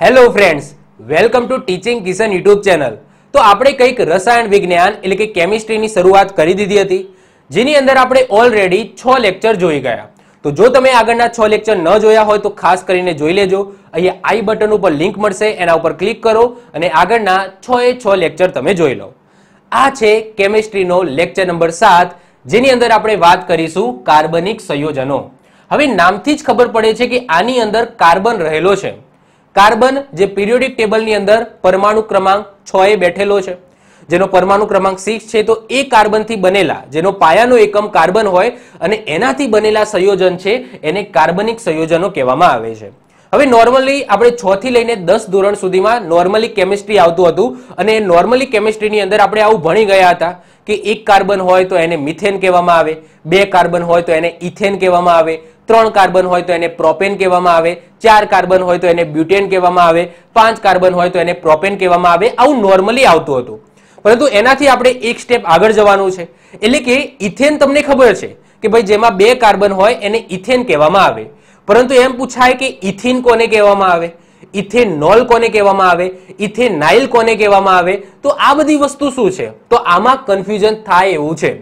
hello friends welcome to teaching Kishan YouTube channel તો આપણે કંઈક રસાયણ વિજ્ઞાન એટલે કે કેમિસ્ટ્રીની શરૂઆત કરી દીધી હતી જેની અંદર આપણે ઓલરેડી છ લેક્ચર જોઈ ગયા તો જો તમે આગળના છ લેક્ચર ન જોયા હોય તો ખાસ કરીને જોઈ લેજો અહીંયા આઈ બટન ઉપર લિંક મળશે એના ઉપર ક્લિક કરો અને આગળના છ એ છ લેક્ચર તમે જોઈ લો આ છે કેમિસ્ટ્રીનો લેક્ચર નંબર સાત જેની અંદર આપણે વાત કરીશું કાર્બનિક સંયોજનો હવે નામથી જ ખબર પડે છે કે આની અંદર કાર્બન રહેલો છે કાર્બન જે પિરિયોડિક ટેબલની અંદર પરમાણુ ક્રમાંક છ એ બેઠેલો છે જેનો પરમાણુ ક્રમાંક સિક્સ છે તો એ કાર્બનથી બનેલા જેનો પાયાનો એકમ કાર્બન હોય અને એનાથી બનેલા સંયોજન છે એને કાર્બનિક સંયોજનો કહેવામાં આવે છે હવે નોર્મલી આપણે છ થી લઈને દસ ધોરણ સુધીમાં નોર્મલી કેમિસ્ટ્રી આવતું હતું અને નોર્મલી કેમિસ્ટ્રીની અંદર આપણે આવું ભણી ગયા હતા કે એક કાર્બન હોય તો એને મિથેન કહેવામાં આવે બે કાર્બન હોય તો એને ઇથેન કહેવામાં આવે ત્રણ કાર્બન હોય તો એને પ્રોપેન કહેવામાં આવે ચાર કાર્બન હોય તો એને બ્યુટેન કહેવામાં આવે પાંચ કાર્બન હોય તો એને પ્રોપેન કહેવામાં આવે આવું નોર્મલી આવતું હતું પરંતુ એનાથી આપણે એક સ્ટેપ આગળ જવાનું છે એટલે કે ઇથેન તમને ખબર છે કે ભાઈ જેમાં બે કાર્બન હોય એને ઇથેન કહેવામાં આવે પરંતુ એમ પૂછાય કે ઇથિન કોને કહેવામાં આવે નોલ કોને કહેવામાં આવે નાઇલ કોને કહેવામાં આવે તો આ બધી વસ્તુ શું છે તો આમાં કન્ફ્યુઝન થાય એવું છે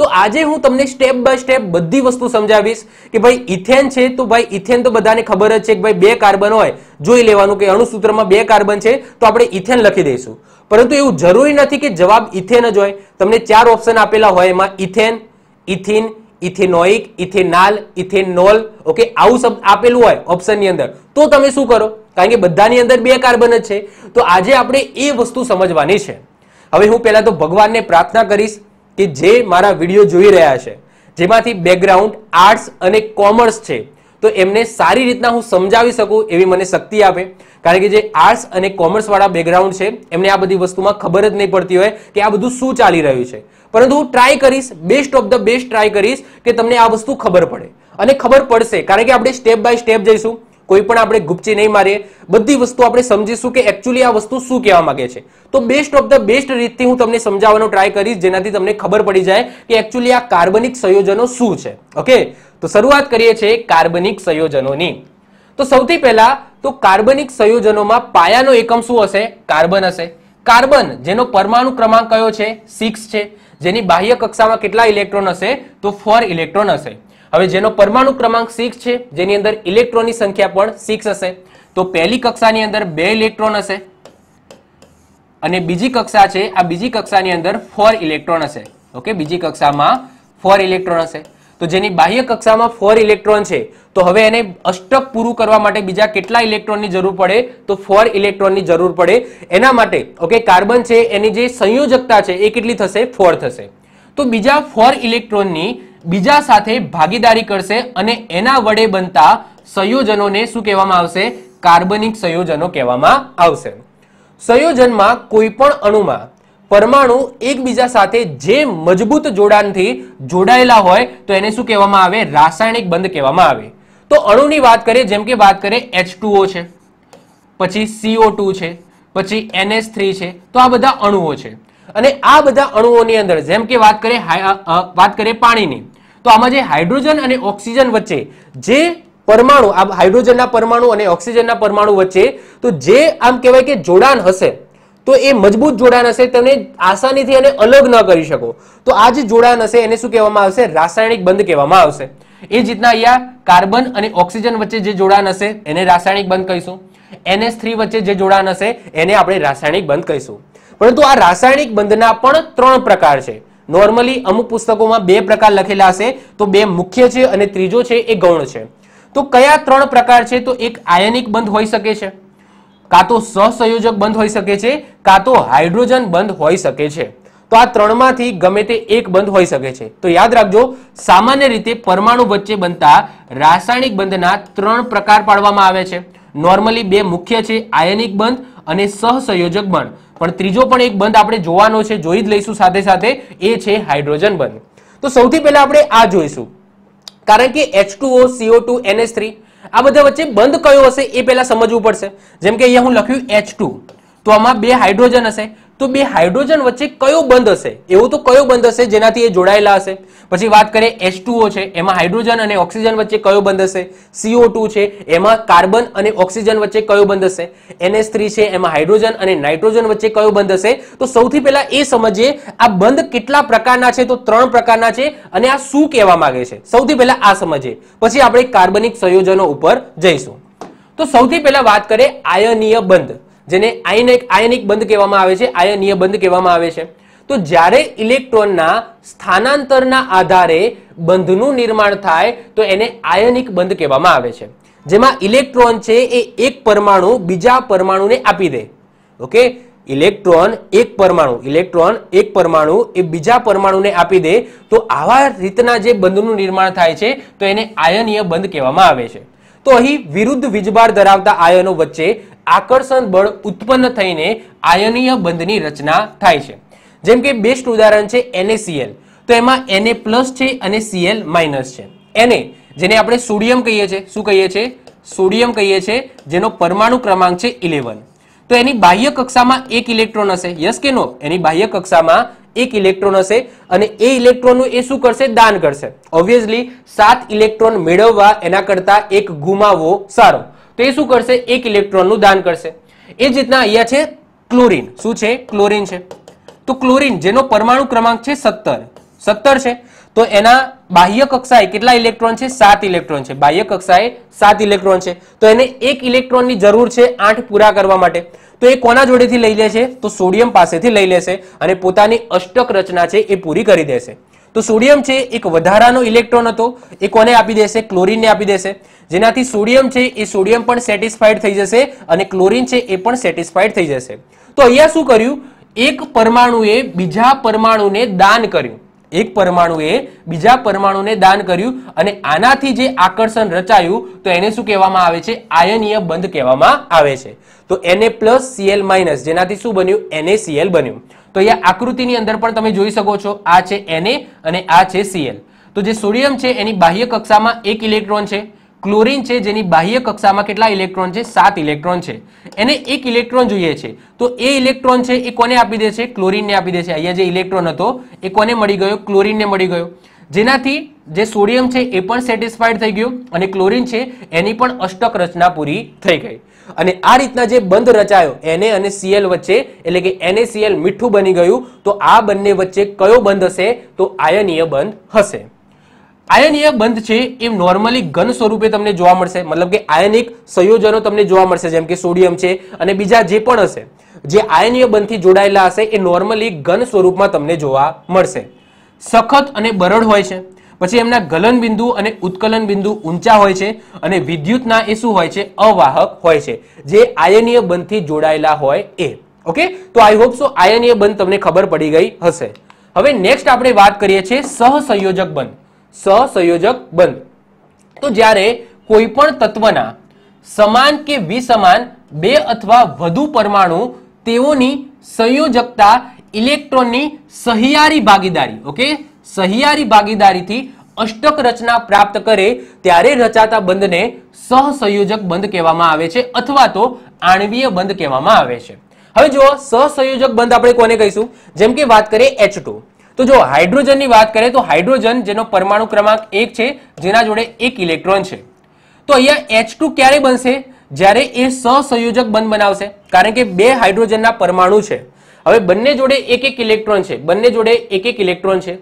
તો આજે હું તમને સ્ટેપ બાય સ્ટેપ બધી વસ્તુ સમજાવીશ કે ભાઈ ઇથેન છે તો ભાઈ ઇથેન તો બધાને ખબર જ છે કે ભાઈ બે કાર્બન હોય જોઈ લેવાનું કે અણુસૂત્રમાં બે કાર્બન છે તો આપણે ઇથેન લખી દઈશું પરંતુ એવું જરૂરી નથી કે જવાબ ઇથેન જ હોય તમને ચાર ઓપ્શન આપેલા હોય એમાં ethane ethene ethanoic ethanal ethanol okay આવું શબ્દ આપેલું હોય ઓપ્શનની અંદર તો તમે શું કરો કારણ કે બધાની અંદર બે કાર્બન જ છે તો આજે આપણે એ વસ્તુ સમજવાની છે હવે હું પહેલાં તો ભગવાનને પ્રાર્થના કરીશ કે જે મારા વિડીયો જોઈ રહ્યા છે જેમાંથી બેકગ્રાઉન્ડ આર્ટ્સ અને કોમર્સ છે તો એમને સારી રીતના હું સમજાવી શકું એવી મને શક્તિ આપે કારણ કે જે આર્ટ્સ અને કોમર્સવાળા બેકગ્રાઉન્ડ છે એમને આ બધી વસ્તુમાં ખબર જ નહીં પડતી હોય કે આ બધું શું ચાલી રહ્યું છે પરંતુ ટ્રાય કરીશ best of the best try કરીશ કે તમને આ વસ્તુ ખબર પડે અને ખબર પડશે કારણ કે આપણે સ્ટેપ બાય સ્ટેપ જઈશું કોઈ પણ આપણે ગુપચી નહીં મારીએ બધી વસ્તુ આપણે સમજીશું કે એકચ્યુઅલી આ વસ્તુ શું કહેવા માંગે છે તો બેસ્ટ ઓફ ધ બેસ્ટ રીતથી હું તમને સમજાવવાનો ટ્રાય કરીશ જેનાથી તમને ખબર પડી જાય કે એકચ્યુઅલી આ કાર્બનિક સંયોજનો શું છે ઓકે તો શરૂઆત કરીએ છીએ કાર્બનિક સંયોજનોની તો સૌથી પહેલા તો કાર્બનિક સંયોજનોમાં પાયાનો એકમ શું હશે કાર્બન હશે કાર્બન જેનો પરમાણુ ક્રમાંક કયો છે સિક્સ છે જેની બાહ્ય કક્ષામાં કેટલા ઇલેક્ટ્રોન હશે તો ફોર ઇલેક્ટ્રોન હશે હવે જેનો પરમાણુ ક્રમાંક સિક્સ છે જેની અંદર ઇલેક્ટ્રોનની સંખ્યા પણ સિક્સ હશે તો પહેલી કક્ષાની અંદર બે ઇલેક્ટ્રોન હશે અને બીજી કક્ષા છે આ બીજી કક્ષાની અંદર ફોર ઇલેક્ટ્રોન હશે ઓકે બીજી કક્ષામાં ફોર ઇલેક્ટ્રોન હશે તો જેની બાહ્ય કક્ષામાં ફોર ઇલેક્ટ્રોન છે તો હવે એને અષ્ટક પૂરું કરવા માટે બીજા કેટલા ઇલેક્ટ્રોનની જરૂર પડે તો ફોર ઇલેક્ટ્રોનની જરૂર પડે એના માટે ઓકે કાર્બન છે એની જે સંયોજકતા છે એ કેટલી થશે ફોર થશે તો બીજા ફોર ઇલેક્ટ્રોનની બીજા સાથે ભાગીદારી કરશે અને એના વડે બનતા સંયોજનોને શું કહેવામાં આવશે કાર્બનિક સંયોજનો કહેવામાં આવશે સંયોજનમાં કોઈ પણ અણુમાં પરમાણુ એકબીજા સાથે જે મજબૂત જોડાણથી જોડાયેલા હોય તો એને શું કહેવામાં આવે રાસાયણિક બંધ કહેવામાં આવે તો અણુની વાત કરીએ જેમ કે વાત કરીએ એચ છે પછી સીઓ છે પછી એનએસ છે તો આ બધા અણુઓ છે અને આ બધા અણુઓની અંદર જેમ કે વાત કરીએ વાત કરીએ પાણીની તો આમાં જે હાઇડ્રોજન અને ઓક્સિજન વચ્ચે જે પરમાણુ આ હાઇડ્રોજનના પરમાણુ અને ઓક્સિજનના પરમાણુ વચ્ચે તો જે આમ કહેવાય કે જોડાણ હશે તો એ મજબૂત જોડાણ હશે તમે આસાનીથી એને અલગ ન કરી શકો તો આ જે જોડાણ હશે એને શું કહેવામાં આવશે રાસાયણિક બંધ કહેવામાં આવશે એ જ રીતના અહીંયા કાર્બન અને ઓક્સિજન વચ્ચે જે જોડાણ હશે એને રાસાયણિક બંધ કહીશું એનએસ થ્રી વચ્ચે જે જોડાણ હશે એને આપણે રાસાયણિક બંધ કહીશું પરંતુ આ રાસાયણિક બંધના પણ ત્રણ પ્રકાર છે નોર્મલી અમુક પુસ્તકોમાં બે પ્રકાર લખેલા હશે તો બે મુખ્ય છે અને ત્રીજો છે એ ગૌણ છે તો કયા ત્રણ પ્રકાર છે તો એક આયનિક બંધ હોઈ શકે છે કાં તો સહસંયોજક બંધ હોઈ શકે છે કાં તો હાઇડ્રોજન બંધ હોઈ શકે છે તો આ ત્રણમાંથી ગમે તે એક બંધ હોઈ શકે છે તો યાદ રાખજો સામાન્ય રીતે પરમાણુ વચ્ચે બનતા રાસાયણિક બંધના ત્રણ પ્રકાર પાડવામાં આવે છે નોર્મલી બે મુખ્ય છે આયનિક બંધ અને સહસંયોજક બંધ પણ ત્રીજો પણ એક બંધ આપણે જોવાનો છે જોઈ જ લઈશું સાથે સાથે એ છે હાઇડ્રોજન બંધ તો સૌથી પહેલા આપણે આ જોઈશું કારણ કે two CO H2O CO2 three આ બધા વચ્ચે બંધ કયો હશે એ પહેલા સમજવું પડશે જેમ કે અહીંયા હું લખ્યું એચ તો આમાં બે હાઇડ્રોજન હશે તો બે હાઇડ્રોજન વચ્ચે કયો બંધ હશે એવો તો કયો બંધ હશે જેનાથી એ જોડાયેલા હશે પછી વાત કરીએ એસ છે એમાં હાઇડ્રોજન અને ઓક્સિજન વચ્ચે કયો બંધ હશે સીઓ છે એમાં કાર્બન અને ઓક્સિજન વચ્ચે કયો બંધ હશે એનએસ છે એમાં હાઇડ્રોજન અને નાઇટ્રોજન વચ્ચે કયો બંધ હશે તો સૌથી પહેલા એ સમજીએ આ બંધ કેટલા પ્રકારના છે તો ત્રણ પ્રકારના છે અને આ શું કહેવા માંગે છે સૌથી પહેલા આ સમજીએ પછી આપણે કાર્બનિક સંયોજનો ઉપર જઈશું તો સૌથી પહેલા વાત કરીએ આયનીય બંધ જેને આયનિક આયનિક બંધ કહેવામાં આવે છે આયનીય બંધ કહેવામાં આવે છે તો જ્યારે ઇલેક્ટ્રોનના સ્થાનાંતરના આધારે બંધનું નિર્માણ થાય તો એને આયનિક બંધ કહેવામાં આવે છે જેમાં ઇલેક્ટ્રોન છે એ એક પરમાણુ બીજા પરમાણુને આપી દે ઓકે ઇલેક્ટ્રોન એક પરમાણુ ઇલેક્ટ્રોન એક પરમાણુ એ બીજા પરમાણુને આપી દે તો આવા રીતના જે બંધનું નિર્માણ થાય છે તો એને આયનીય બંધ કહેવામાં આવે છે તો અહીં વિરુદ્ધ વીજભાર ધરાવતા આયનો વચ્ચે આકર્ષણ બળ ઉત્પન્ન થઈને આયનીય બંધની રચના થાય છે જેમ કે બેસ્ટ ઉદાહરણ છે એનએસીએલ તો એમાં એને પ્લસ છે અને સીએલ માઇનસ છે એને જેને આપણે સોડિયમ કહીએ છીએ શું કહીએ છીએ સોડિયમ કહીએ છીએ જેનો પરમાણુ ક્રમાંક છે ઇલેવન તો એની બાહ્ય કક્ષામાં એક ઇલેક્ટ્રોન હશે યસ કે નો એની બાહ્ય કક્ષામાં એક ઇલેક્ટ્રોન હશે અને એ ઇલેક્ટ્રોનનું એ શું કરશે દાન કરશે ઓબ્વિયસલી સાત ઇલેક્ટ્રોન મેળવવા એના કરતાં એક ગુમાવવો સારો તે શું કરશે એક ઇલેક્ટ્રોનનું દાન કરશે એ જ રીતના અહીંયા છે ક્લોરિન શું છે ક્લોરિન છે તો ક્લોરિન જેનો પરમાણુ ક્રમાંક છે સત્તર સત્તર છે તો એના બાહ્ય કક્ષાએ કેટલા ઇલેક્ટ્રોન છે સાત ઇલેક્ટ્રોન છે બાહ્ય કક્ષાએ સાત ઇલેક્ટ્રોન છે તો એને એક ઇલેક્ટ્રોનની જરૂર છે આઠ પૂરા કરવા માટે તો એ કોના જોડેથી લઈ લેશે તો સોડિયમ પાસેથી લઈ લેશે અને પોતાની અષ્ટક રચના છે એ પૂરી કરી દેશે તો સોડિયમ છે એક વધારાનો ઇલેક્ટ્રોન હતો એ કોને આપી દેશે ક્લોરીનને આપી દેશે જેનાથી સોડિયમ છે એ સોડિયમ પણ સેટિસ્ફાઈડ થઈ જશે અને ક્લોરિન છે એ પણ સેટિસ્ફાઈડ થઈ જશે તો અહીંયા શું કર્યું એક પરમાણુએ બીજા પરમાણુને દાન કર્યું એક પરમાણુએ બીજા પરમાણુને દાન કર્યું અને આનાથી જે આકર્ષણ રચાયું તો એને શું કહેવામાં આવે છે આયનીય બંધ કહેવામાં આવે છે તો એને પ્લસ સીએલ માઇનસ જેનાથી શું બન્યું એને સીએલ બન્યું તો અહીંયા આકૃતિની અંદર પણ તમે જોઈ શકો છો આ છે એને અને આ છે સીએલ તો જે સોડિયમ છે એની બાહ્ય કક્ષામાં એક ઇલેક્ટ્રોન છે ક્લોરીન છે જેની બાહ્ય કક્ષામાં કેટલા ઇલેક્ટ્રોન છે સાત ઇલેક્ટ્રોન છે એને એક ઇલેક્ટ્રોન જોઈએ છે તો એ ઇલેક્ટ્રોન છે એ કોને આપી દે છે ક્લોરીનને આપી દે છે અહીંયા જે ઇલેક્ટ્રોન હતો એ કોને મળી ગયો ક્લોરીનને મળી ગયો જેનાથી જે સોડિયમ છે એ પણ સેટિસ્ફાઈડ થઈ ગયું અને ક્લોરીન છે એની પણ અષ્ટક રચના પૂરી થઈ ગઈ અને આ રીતના જે બંધ રચાયો એને અને સીએલ વચ્ચે એટલે કે એને સીએલ મીઠું બની ગયું તો આ બંને વચ્ચે કયો બંધ હશે તો આયનીય બંધ હશે આયનીય બંધ છે એ નોર્મલી ઘન સ્વરૂપે તમને જોવા મળશે મતલબ કે આયનિક સંયોજનો તમને જોવા મળશે જેમ કે સોડિયમ છે અને બીજા જે પણ હશે જે આયનીય બંધથી જોડાયેલા હશે એ નોર્મલી ઘન સ્વરૂપમાં તમને જોવા મળશે સખત અને બરડ હોય છે પછી એમના ગલન બિંદુ અને ઉત્કલન બિંદુ ઊંચા હોય છે અને વિદ્યુતના એ શું હોય છે અવાહક હોય છે જે આયનીય બંધથી જોડાયેલા હોય એ ઓકે તો આઈ હોપ સો આયનીય બંધ તમને ખબર પડી ગઈ હશે હવે નેક્સ્ટ આપણે વાત કરીએ છીએ સહસંયોજક બંધ સહસંયોજક બંધ તો જ્યારે કોઈ પણ તત્વના સમાન કે વિસમાન બે અથવા વધુ પરમાણુ તેઓની સંયોજકતા ઇલેક્ટ્રોનની સહિયારી ભાગીદારી ઓકે સહિયારી ભાગીદારીથી અષ્ટક રચના પ્રાપ્ત કરે ત્યારે રચાતા બંધને સહસંયોજક બંધ કહેવામાં આવે છે અથવા તો આણવીય બંધ કહેવામાં આવે છે હવે જો સહસંયોજક બંધ આપણે કોને કહીશું જેમ કે વાત કરીએ એચ તો જો હાઇડ્રોજનની વાત કરીએ તો હાઇડ્રોજન જેનો પરમાણુ ક્રમાંક એક છે જેના જોડે એક ઇલેક્ટ્રોન છે તો અહીંયા એચ ક્યારે બનશે જ્યારે એ સહસંયોજક બંધ બનાવશે કારણ કે બે હાઇડ્રોજનના પરમાણુ છે હવે બંને જોડે એક એક ઇલેક્ટ્રોન છે બંને જોડે એક એક ઇલેક્ટ્રોન છે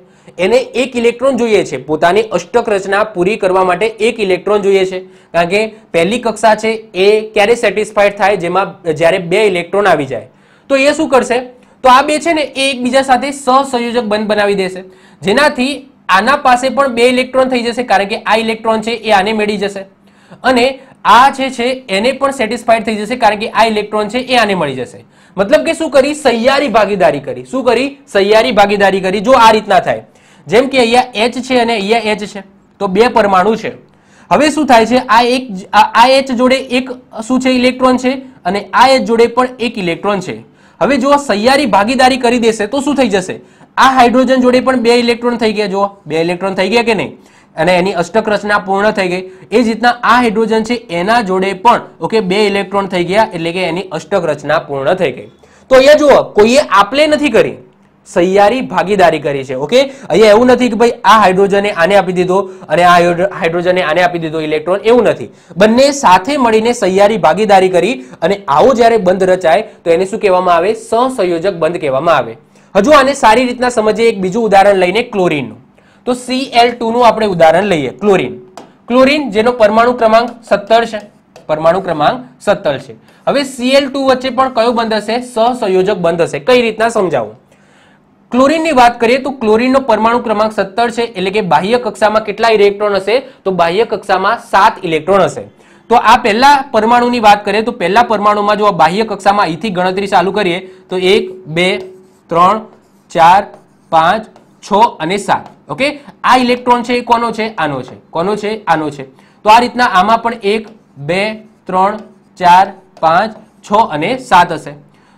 એને એક ઇલેક્ટ્રોન જોઈએ છે પોતાની અષ્ટક રચના પૂરી કરવા માટે એક ઇલેક્ટ્રોન જોઈએ છે કારણ કે પહેલી કક્ષા છે એ ક્યારે સેટિસ્ફાઈડ થાય જેમાં જ્યારે બે ઇલેક્ટ્રોન આવી જાય તો એ શું કરશે તો આ બે છે ને એ એકબીજા સાથે સહસંયોજક બંધ બનાવી દેશે જેનાથી આના પાસે પણ બે ઇલેક્ટ્રોન થઈ જશે કારણ કે આ ઇલેક્ટ્રોન છે એ આને મેળવી જશે અને આ જે છે એને પણ સેટિસ્ફાઈડ થઈ જશે કારણ કે આ ઇલેક્ટ્રોન છે એ આને મળી જશે મતલબ કે શું કરી સૈયારી ભાગીદારી કરી શું કરી સૈયારી ભાગીદારી કરી જો આ રીતના થાય જેમ કે અહીંયા એચ છે અને અહીંયા એચ છે તો બે પરમાણુ છે હવે શું થાય છે આ એક આ એચ જોડે એક શું છે ઇલેક્ટ્રોન છે અને આ એચ જોડે પણ એક ઇલેક્ટ્રોન છે હવે જો સૈયારી ભાગીદારી કરી દેશે તો શું થઈ જશે આ હાઇડ્રોજન જોડે પણ બે ઇલેક્ટ્રોન થઈ ગયા જો બે ઇલેક્ટ્રોન થઈ ગયા કે નહીં અને એની અષ્ટક રચના પૂર્ણ થઈ ગઈ એ જ રીતના આ હાઇડ્રોજન છે એના જોડે પણ ઓકે બે ઇલેક્ટ્રોન થઈ ગયા એટલે કે એની અષ્ટક રચના પૂર્ણ થઈ ગઈ તો અહીંયા જુઓ કોઈએ આપલે નથી કરી સહિયારી ભાગીદારી કરી છે ઓકે અહીંયા એવું નથી કે ભાઈ આ હાઇડ્રોજને આને આપી દીધો અને આ હાઇડ્રોજને આને આપી દીધો ઇલેક્ટ્રોન એવું નથી બંને સાથે મળીને સહિયારી ભાગીદારી કરી અને આવો જ્યારે બંધ રચાય તો એને શું કહેવામાં આવે સહસંયોજક બંધ કહેવામાં આવે હજુ આને સારી રીતના સમજીએ એક બીજું ઉદાહરણ લઈને ક્લોરિનનું તો સીએલ નું આપણે ઉદાહરણ લઈએ ક્લોરિન ક્લોરિન જેનો પરમાણુ ક્રમાંક સત્તર છે પરમાણુ ક્રમાંક સત્તર છે હવે સીએલ વચ્ચે પણ કયો બંધ હશે સહસંયોજક બંધ હશે કઈ રીતના સમજાવું ક્લોરિનની વાત કરીએ તો ક્લોરિનનો પરમાણુ ક્રમાંક સત્તર છે એટલે કે બાહ્ય કક્ષામાં કેટલા ઇલેક્ટ્રોન હશે તો બાહ્ય કક્ષામાં સાત ઇલેક્ટ્રોન હશે તો આ પહેલા પરમાણુની વાત કરીએ તો પહેલા પરમાણુમાં જો બાહ્ય કક્ષામાં અહીંથી ગણતરી ચાલુ કરીએ તો એક બે ત્રણ ચાર પાંચ છ અને સાત ઓકે આ ઇલેક્ટ્રોન છે એ કોનો છે આનો છે કોનો છે આનો છે તો આ રીતના આમાં પણ એક બે ત્રણ ચાર પાંચ છ અને સાત હશે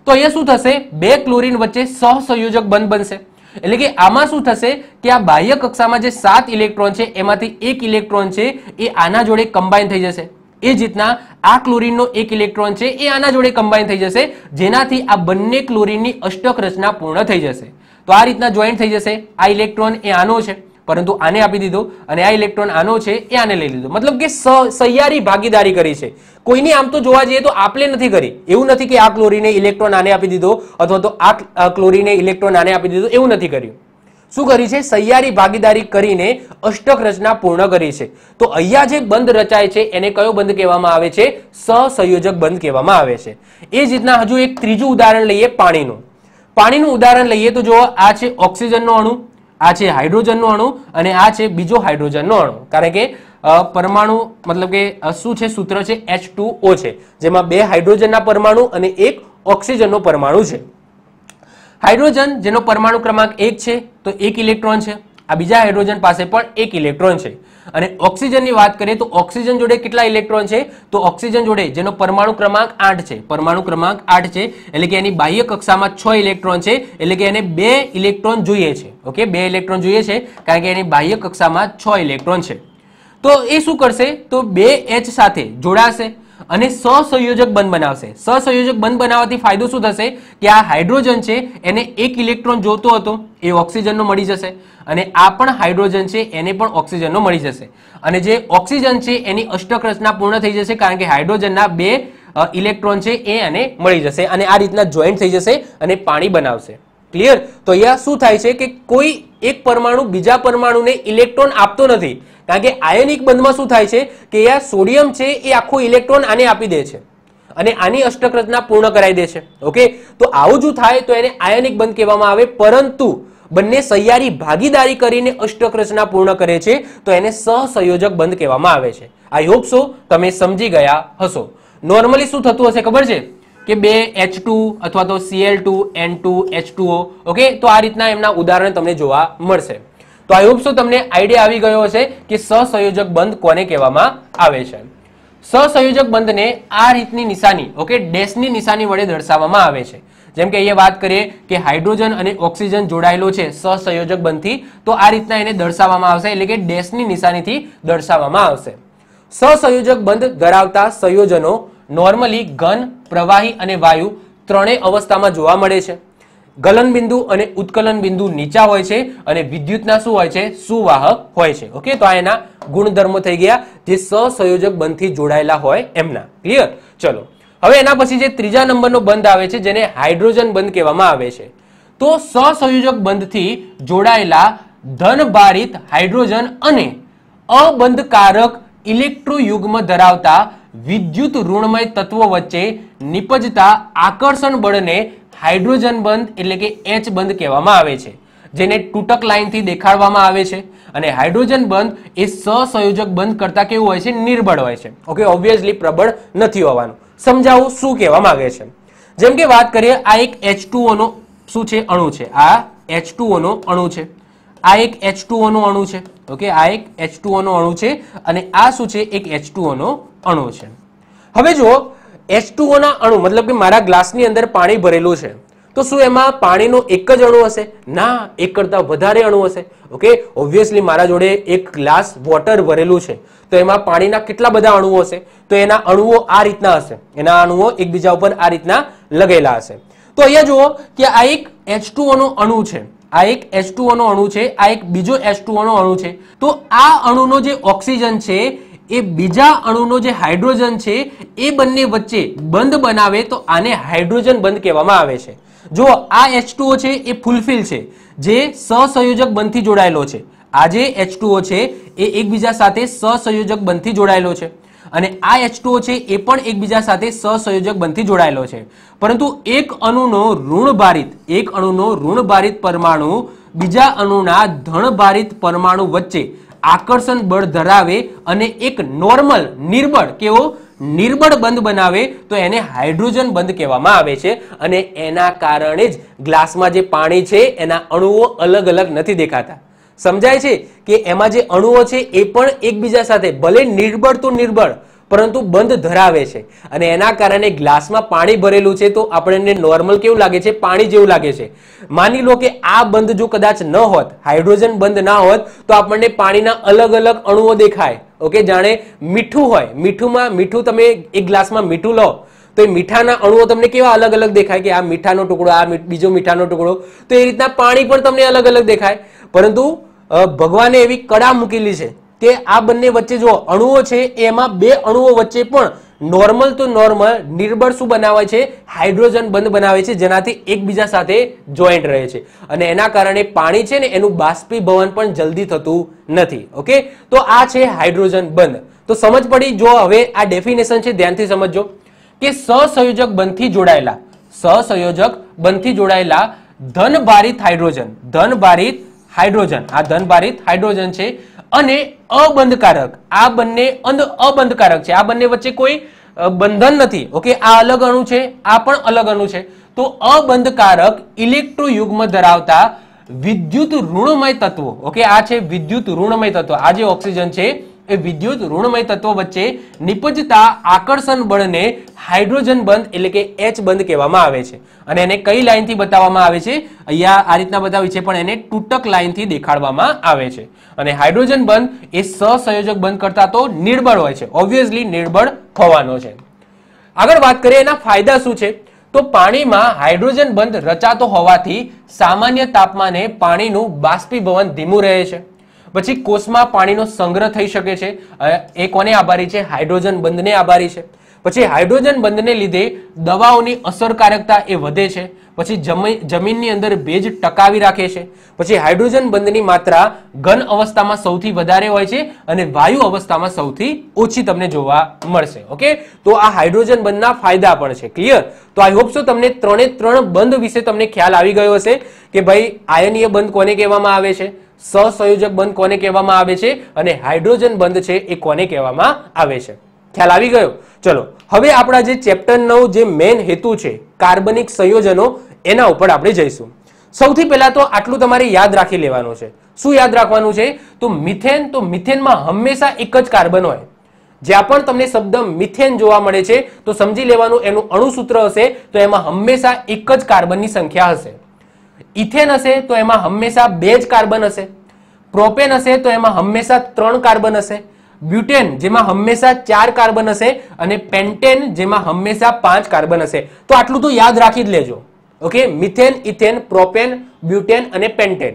તો અહીંયા શું થશે બે ક્લોરીન વચ્ચે સહસંયોજક બંધ બનશે એટલે કે આમાં શું થશે કે આ બાહ્ય કક્ષામાં જે સાત ઇલેક્ટ્રોન છે એમાંથી એક ઇલેક્ટ્રોન છે એ આના જોડે કમ્બાઈન થઈ જશે એ જ રીતના આ ક્લોરીનનો એક ઇલેક્ટ્રોન છે એ આના જોડે કમ્બાઈન થઈ જશે જેનાથી આ બંને ક્લોરીનની અષ્ટક રચના પૂર્ણ થઈ જશે તો આ રીતના જોઈન્ટ થઈ જશે આ ઇલેક્ટ્રોન એ આનો છે પરંતુ આને આપી દીધો અને આ ઇલેક્ટ્રોન આનો છે એ આને લઈ લીધો મતલબ કે સહિયારી ભાગીદારી કરી છે કોઈની આમ તો જોવા જઈએ તો આપલે નથી કરી એવું નથી કે આ ક્લોરીને ઇલેક્ટ્રોન આને આપી દીધો અથવા તો આ ક્લોરીને ઇલેક્ટ્રોન આને આપી દીધો એવું નથી કર્યું શું કરી છે સહિયારી ભાગીદારી કરીને અષ્ટક રચના પૂર્ણ કરી છે તો અહીંયા જે બંધ રચાય છે એને કયો બંધ કહેવામાં આવે છે સહસંયોજક બંધ કહેવામાં આવે છે એ જ રીતના હજુ એક ત્રીજું ઉદાહરણ લઈએ પાણીનું પાણીનું ઉદાહરણ લઈએ તો જો આ છે ઓક્સિજનનો અણુ આ છે હાઇડ્રોજનનો અણુ અને આ છે બીજો હાઇડ્રોજનનો અણુ કારણ કે પરમાણુ મતલબ કે શું છે સૂત્ર છે એચ છે જેમાં બે હાઇડ્રોજનના પરમાણુ અને એક ઓક્સિજનનો પરમાણુ છે હાઇડ્રોજન જેનો પરમાણુ ક્રમાંક એક છે તો એક ઇલેક્ટ્રોન છે આ બીજા હાઇડ્રોજન પાસે પણ એક ઇલેક્ટ્રોન છે અને ઓક્સિજનની વાત કરીએ તો ઓક્સિજન જોડે કેટલા ઇલેક્ટ્રોન છે તો ઓક્સિજન જોડે જેનો પરમાણુ ક્રમાંક આઠ છે પરમાણુ ક્રમાંક આઠ છે એટલે કે એની બાહ્ય કક્ષામાં છ ઇલેક્ટ્રોન છે એટલે કે એને બે ઇલેક્ટ્રોન જોઈએ છે ઓકે બે ઇલેક્ટ્રોન જોઈએ છે કારણ કે એની બાહ્ય કક્ષામાં છ ઇલેક્ટ્રોન છે તો એ શું કરશે તો બે એચ સાથે જોડાશે અને સહસંયોજક બંધ બનાવશે સહસંયોજક બંધ બનાવવાથી ફાયદો શું થશે કે આ હાઇડ્રોજન છે એને એક ઇલેક્ટ્રોન જોતો હતો એ ઓક્સિજનનો મળી જશે અને આ પણ હાઇડ્રોજન છે એને પણ ઓક્સિજનનો મળી જશે અને જે ઓક્સિજન છે એની અષ્ટક રચના પૂર્ણ થઈ જશે કારણ કે હાઇડ્રોજનના બે ઇલેક્ટ્રોન છે એ એને મળી જશે અને આ રીતના જોઈન્ટ થઈ જશે અને પાણી બનાવશે ક્લિયર તો અહીંયા શું થાય છે કે કોઈ એક પરમાણુ બીજા પરમાણુને ઇલેક્ટ્રોન આપતો નથી કારણ કે આયનિક બંધમાં શું થાય છે કે આ સોડિયમ છે એ આખું ઇલેક્ટ્રોન આને આપી દે છે અને આની અષ્ટક રચના પૂર્ણ કરાવી દે છે ઓકે તો આવું જો થાય તો એને આયનિક બંધ કહેવામાં આવે પરંતુ બંને સહિયારી ભાગીદારી કરીને અષ્ટક રચના પૂર્ણ કરે છે તો એને સહસંયોજક બંધ કહેવામાં આવે છે આઈ હોપ સો તમે સમજી ગયા હશો નોર્મલી શું થતું હશે ખબર છે કે બે એચ અથવા તો C L two N two H okay તો આ રીતના એમના ઉદાહરણ તમને જોવા મળશે તો આઈ હોપ સો તમને આઈડિયા આવી ગયો હશે કે સહસંયોજક બંધ કોને કહેવામાં આવે છે સહસંયોજક બંધને આ રીતની નિશાની ઓકે ડેશની નિશાની વડે દર્શાવવામાં આવે છે જેમ કે અહીંયા વાત કરીએ કે હાઇડ્રોજન અને ઓક્સિજન જોડાયેલો છે સહસંયોજક બંધથી તો આ રીતના એને દર્શાવવામાં આવશે એટલે કે ડેશની નિશાનીથી દર્શાવવામાં આવશે સહસંયોજક બંધ ધરાવતા સંયોજનો નોર્મલી ઘન પ્રવાહી અને વાયુ ત્રણેય અવસ્થામાં જોવા મળે છે ગલન બિંદુ અને ઉત્કલન બિંદુ નીચા હોય છે અને વિદ્યુતના શું હોય છે સુવાહક હોય છે ઓકે તો આ એના ગુણધર્મો થઈ ગયા જે સહસંયોજક બંધથી જોડાયેલા હોય એમના ક્લિયર ચલો હવે એના પછી જે ત્રીજા નંબરનો બંધ આવે છે જેને હાઇડ્રોજન બંધ કહેવામાં આવે છે તો સહસંયોજક બંધથી જોડાયેલા ધનભારિત હાઇડ્રોજન અને અબંધકારક ઇલેક્ટ્રોયુગ્મ ધરાવતા વિદ્યુત ઋણમય તત્વો વચ્ચે નિપજતા આકર્ષણ બળને હાઇડ્રોજન બંધ એટલે કે એચ બંધ કહેવામાં આવે છે જેને તૂટક લાઇનથી દેખાડવામાં આવે છે અને હાઇડ્રોજન બંધ એ સહસંયોજક બંધ કરતાં કેવું હોય છે નિર્બળ હોય છે ઓકે ઓબ્વિયસલી પ્રબળ નથી હોવાનું સમજાવું શું કહેવા માંગે છે જેમ કે વાત કરીએ આ એક એચ નો શું છે અણુ છે આ એચ નો અણુ છે આ એક એચ નો અણુ છે ઓકે આ એક એચ નો અણુ છે અને આ શું છે એક એચ નો અણુ છે હવે જુઓ એચ ટુઓના અણુ મતલબ કે મારા ગ્લાસની અંદર પાણી ભરેલું છે તો શું એમાં પાણીનો એક જ અણુ હશે ના એક કરતાં વધારે અણુ હશે ઓકે ઓબ્વિયસલી મારા જોડે એક ગ્લાસ વોટર ભરેલું છે તો એમાં પાણીના કેટલા બધા અણુઓ હશે તો એના અણુઓ આ રીતના હશે એના અણુઓ એકબીજા ઉપર આ રીતના લગેલા હશે તો અહીંયા જુઓ કે આ એક એચ નો અણુ છે આ એક એચ નો અણુ છે આ એક બીજો એચ નો અણુ છે તો આ અણુનો જે ઓક્સિજન છે એ બીજા અણુનો જે હાઇડ્રોજન છે એ બંને વચ્ચે બંધ બનાવે તો આને હાઇડ્રોજન બંધ કહેવામાં આવે છે જો આ એચ છે એ ફૂલફિલ છે જે સહસંયોજક બંધથી જોડાયેલો છે આ જે એચ છે એ એકબીજા સાથે સહસંયોજક બંધથી જોડાયેલો છે અને આ એચ છે એ પણ એકબીજા સાથે સહસંયોજક બંધથી જોડાયેલો છે પરંતુ એક અણુનો ઋણભારિત એક અણુનો ઋણભારિત પરમાણુ બીજા અણુના ધણભારિત પરમાણુ વચ્ચે આકર્ષણ બળ ધરાવે અને એક નોર્મલ નિર્બળ કેવો નિર્બળ બંધ બનાવે તો એને હાઇડ્રોજન બંધ કહેવામાં આવે છે અને એના કારણે જ ગ્લાસમાં જે પાણી છે એના અણુઓ અલગ અલગ નથી દેખાતા સમજાય છે કે એમાં જે અણુઓ છે એ પણ એકબીજા સાથે ભલે નિર્બળ તો નિર્બળ પરંતુ બંધ ધરાવે છે અને એના કારણે ગ્લાસમાં પાણી ભરેલું છે તો આપણને નોર્મલ કેવું લાગે છે પાણી જેવું લાગે છે માની લો કે આ બંધ જો કદાચ ન હોત હાઇડ્રોજન બંધ ના હોત તો આપણને પાણીના અલગ અલગ અણુઓ દેખાય ઓકે જાણે મીઠું હોય મીઠુંમાં મીઠું તમે એક ગ્લાસમાં મીઠું લો તો એ મીઠાના અણુઓ તમને કેવા અલગ અલગ દેખાય કે આ મીઠાનો ટુકડો આ બીજો મીઠાનો ટુકડો તો એ રીતના પાણી પણ તમને અલગ અલગ દેખાય પરંતુ ભગવાને એવી કળા મૂકેલી છે કે આ બંને વચ્ચે જો અણુઓ છે એમાં બે અણુઓ વચ્ચે પણ નોર્મલ તો નોર્મલ નિર્બળ શું બનાવે છે હાઇડ્રોજન બંધ બનાવે છે જેનાથી એકબીજા સાથે જોઈન્ટ રહે છે અને એના કારણે પાણી છે ને એનું બાષ્પીભવન પણ જલ્દી થતું નથી ઓકે તો આ છે હાઇડ્રોજન બંધ તો સમજ પડી જો હવે આ ડેફિનેશન છે ધ્યાનથી સમજજો કે સહસંયોજક બંધથી જોડાયેલા સહસંયોજક બંધથી જોડાયેલા ધન ભારિત હાઇડ્રોજન ધન ભારિત હાઇડ્રોજન આ ધન ભારિત હાઇડ્રોજન છે અને અબંધકારક આ બંને અંધ અબંધકારક છે આ બંને વચ્ચે કોઈ બંધન નથી ઓકે આ અલગ અણુ છે આ પણ અલગ અણુ છે તો અબંધકારક ઇલેક્ટ્રોયુગ્મ ધરાવતા વિદ્યુત ઋણમય તત્વો ઓકે આ છે વિદ્યુત ઋણમય તત્વ આ જે ઓક્સિજન છે એ વિદ્યુત ઋણમય તત્વો વચ્ચે નિપજતા આકર્ષણ બળને હાઇડ્રોજન બંધ એટલે કે એચ બંધ કહેવામાં આવે છે અને એને કઈ લાઇનથી બતાવવામાં આવે છે અહીંયા આ રીતના બતાવી છે પણ એને તૂટક લાઇનથી દેખાડવામાં આવે છે અને હાઇડ્રોજન બંધ એ સહસંયોજક બંધ કરતા તો નિર્બળ હોય છે ઓબ્વિયસલી નિર્બળ થવાનો છે આગળ વાત કરીએ એના ફાયદા શું છે તો પાણીમાં હાઇડ્રોજન બંધ રચાતો હોવાથી સામાન્ય તાપમાને પાણીનું બાષ્પીભવન ધીમું રહે છે પછી કોષમાં પાણીનો સંગ્રહ થઈ શકે છે એ કોને આભારી છે હાઇડ્રોજન બંધને આભારી છે પછી હાઇડ્રોજન બંધને લીધે દવાઓની અસરકારકતા એ વધે છે પછી જમીનની અંદર ભેજ ટકાવી રાખે છે પછી હાઇડ્રોજન બંધની માત્રા ઘન અવસ્થામાં સૌથી વધારે હોય છે અને વાયુ અવસ્થામાં સૌથી ઓછી તમને જોવા મળશે ઓકે તો આ હાઇડ્રોજન બંધના ફાયદા પણ છે ક્લિયર તો આઈ હોપ સો તમને ત્રણે ત્રણ બંધ વિશે તમને ખ્યાલ આવી ગયો હશે કે ભાઈ આયનીય બંધ કોને કહેવામાં આવે છે સહસંયોજક બંધ કોને કહેવામાં આવે છે અને હાઇડ્રોજન બંધ છે એ કોને કહેવામાં આવે છે ખ્યાલ આવી ગયો ચલો હવે આપણા જે ચેપ્ટર નવ જે મેન હેતુ છે કાર્બનિક સંયોજનો એના ઉપર આપણે જઈશું સૌથી પહેલા તો આટલું તમારે યાદ રાખી લેવાનું છે શું યાદ રાખવાનું છે તો મિથેન તો મિથેનમાં હંમેશા એક જ કાર્બન હોય જ્યાં પણ તમને શબ્દ મિથેન જોવા મળે છે તો સમજી લેવાનું એનું અણુસૂત્ર હશે તો એમાં હંમેશા એક જ કાર્બનની સંખ્યા હશે ઇથેન હશે તો એમાં હંમેશા બે જ કાર્બન હશે પ્રોપેન હશે તો એમાં હંમેશા ત્રણ કાર્બન હશે બ્યુટેન જેમાં હંમેશા ચાર કાર્બન હશે અને પેન્ટેન જેમાં હંમેશા પાંચ કાર્બન હશે તો આટલું તો યાદ રાખી જ લેજો okay methane ethane propane butane અને પેન્ટેન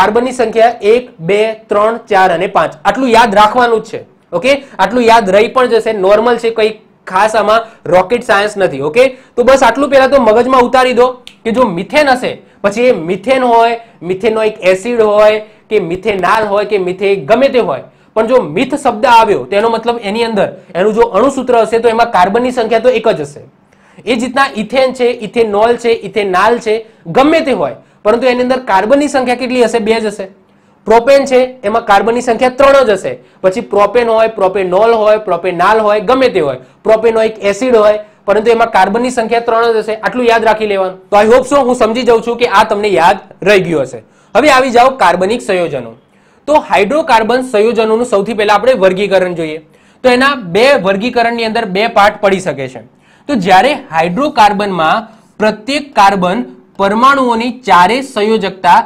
કાર્બનની સંખ્યા એક બે ત્રણ ચાર અને પાંચ આટલું યાદ રાખવાનું જ છે ઓકે આટલું યાદ રહી પણ જશે નોર્મલ છે કંઈ ખાસ આમાં રોકેટ સાયન્સ નથી ઓકે તો બસ આટલું પહેલા તો મગજમાં ઉતારી દો કે જો મિથેન હશે પછી મિથેન હોય મિથેનો એક એસિડ હોય કે મિથેનાલ હોય કે મિથે ગમે તે હોય પણ જો મિથ શબ્દ આવ્યો તેનો મતલબ એની અંદર એનું જો અણુસૂત્ર હશે તો એમાં કાર્બનની સંખ્યા તો એક જ હશે એ જ રીતના ઇથેન છે ઇથેનોલ છે ઇથેનાલ છે ગમે તે હોય પરંતુ એની અંદર કાર્બનની સંખ્યા કેટલી હશે બે જ હશે પ્રોપેન છે એમાં કાર્બનની સંખ્યા ત્રણ જ હશે પછી પ્રોપેન હોય પ્રોપેનોલ હોય પ્રોપેનાલ હોય ગમે તે હોય પ્રોપેનો એક એસિડ હોય પરંતુ એમાં કાર્બનની સંખ્યા ત્રણ જ હશે આટલું યાદ રાખી લેવાનું તો આઈ હોપ સો હું સમજી જાઉં છું કે આ તમને યાદ રહી ગયું હશે હવે આવી જાઓ કાર્બનિક સંયોજનો તો હાઇડ્રોકાર્બન સંયોજનોનું સૌથી પહેલા આપણે વર્ગીકરણ જોઈએ તો એના બે વર્ગીકરણની અંદર બે પાર્ટ પડી શકે છે તો જ્યારે હાઇડ્રોકાર્બનમાં પ્રત્યેક કાર્બન પરમાણુઓની ચારે સંયોજકતા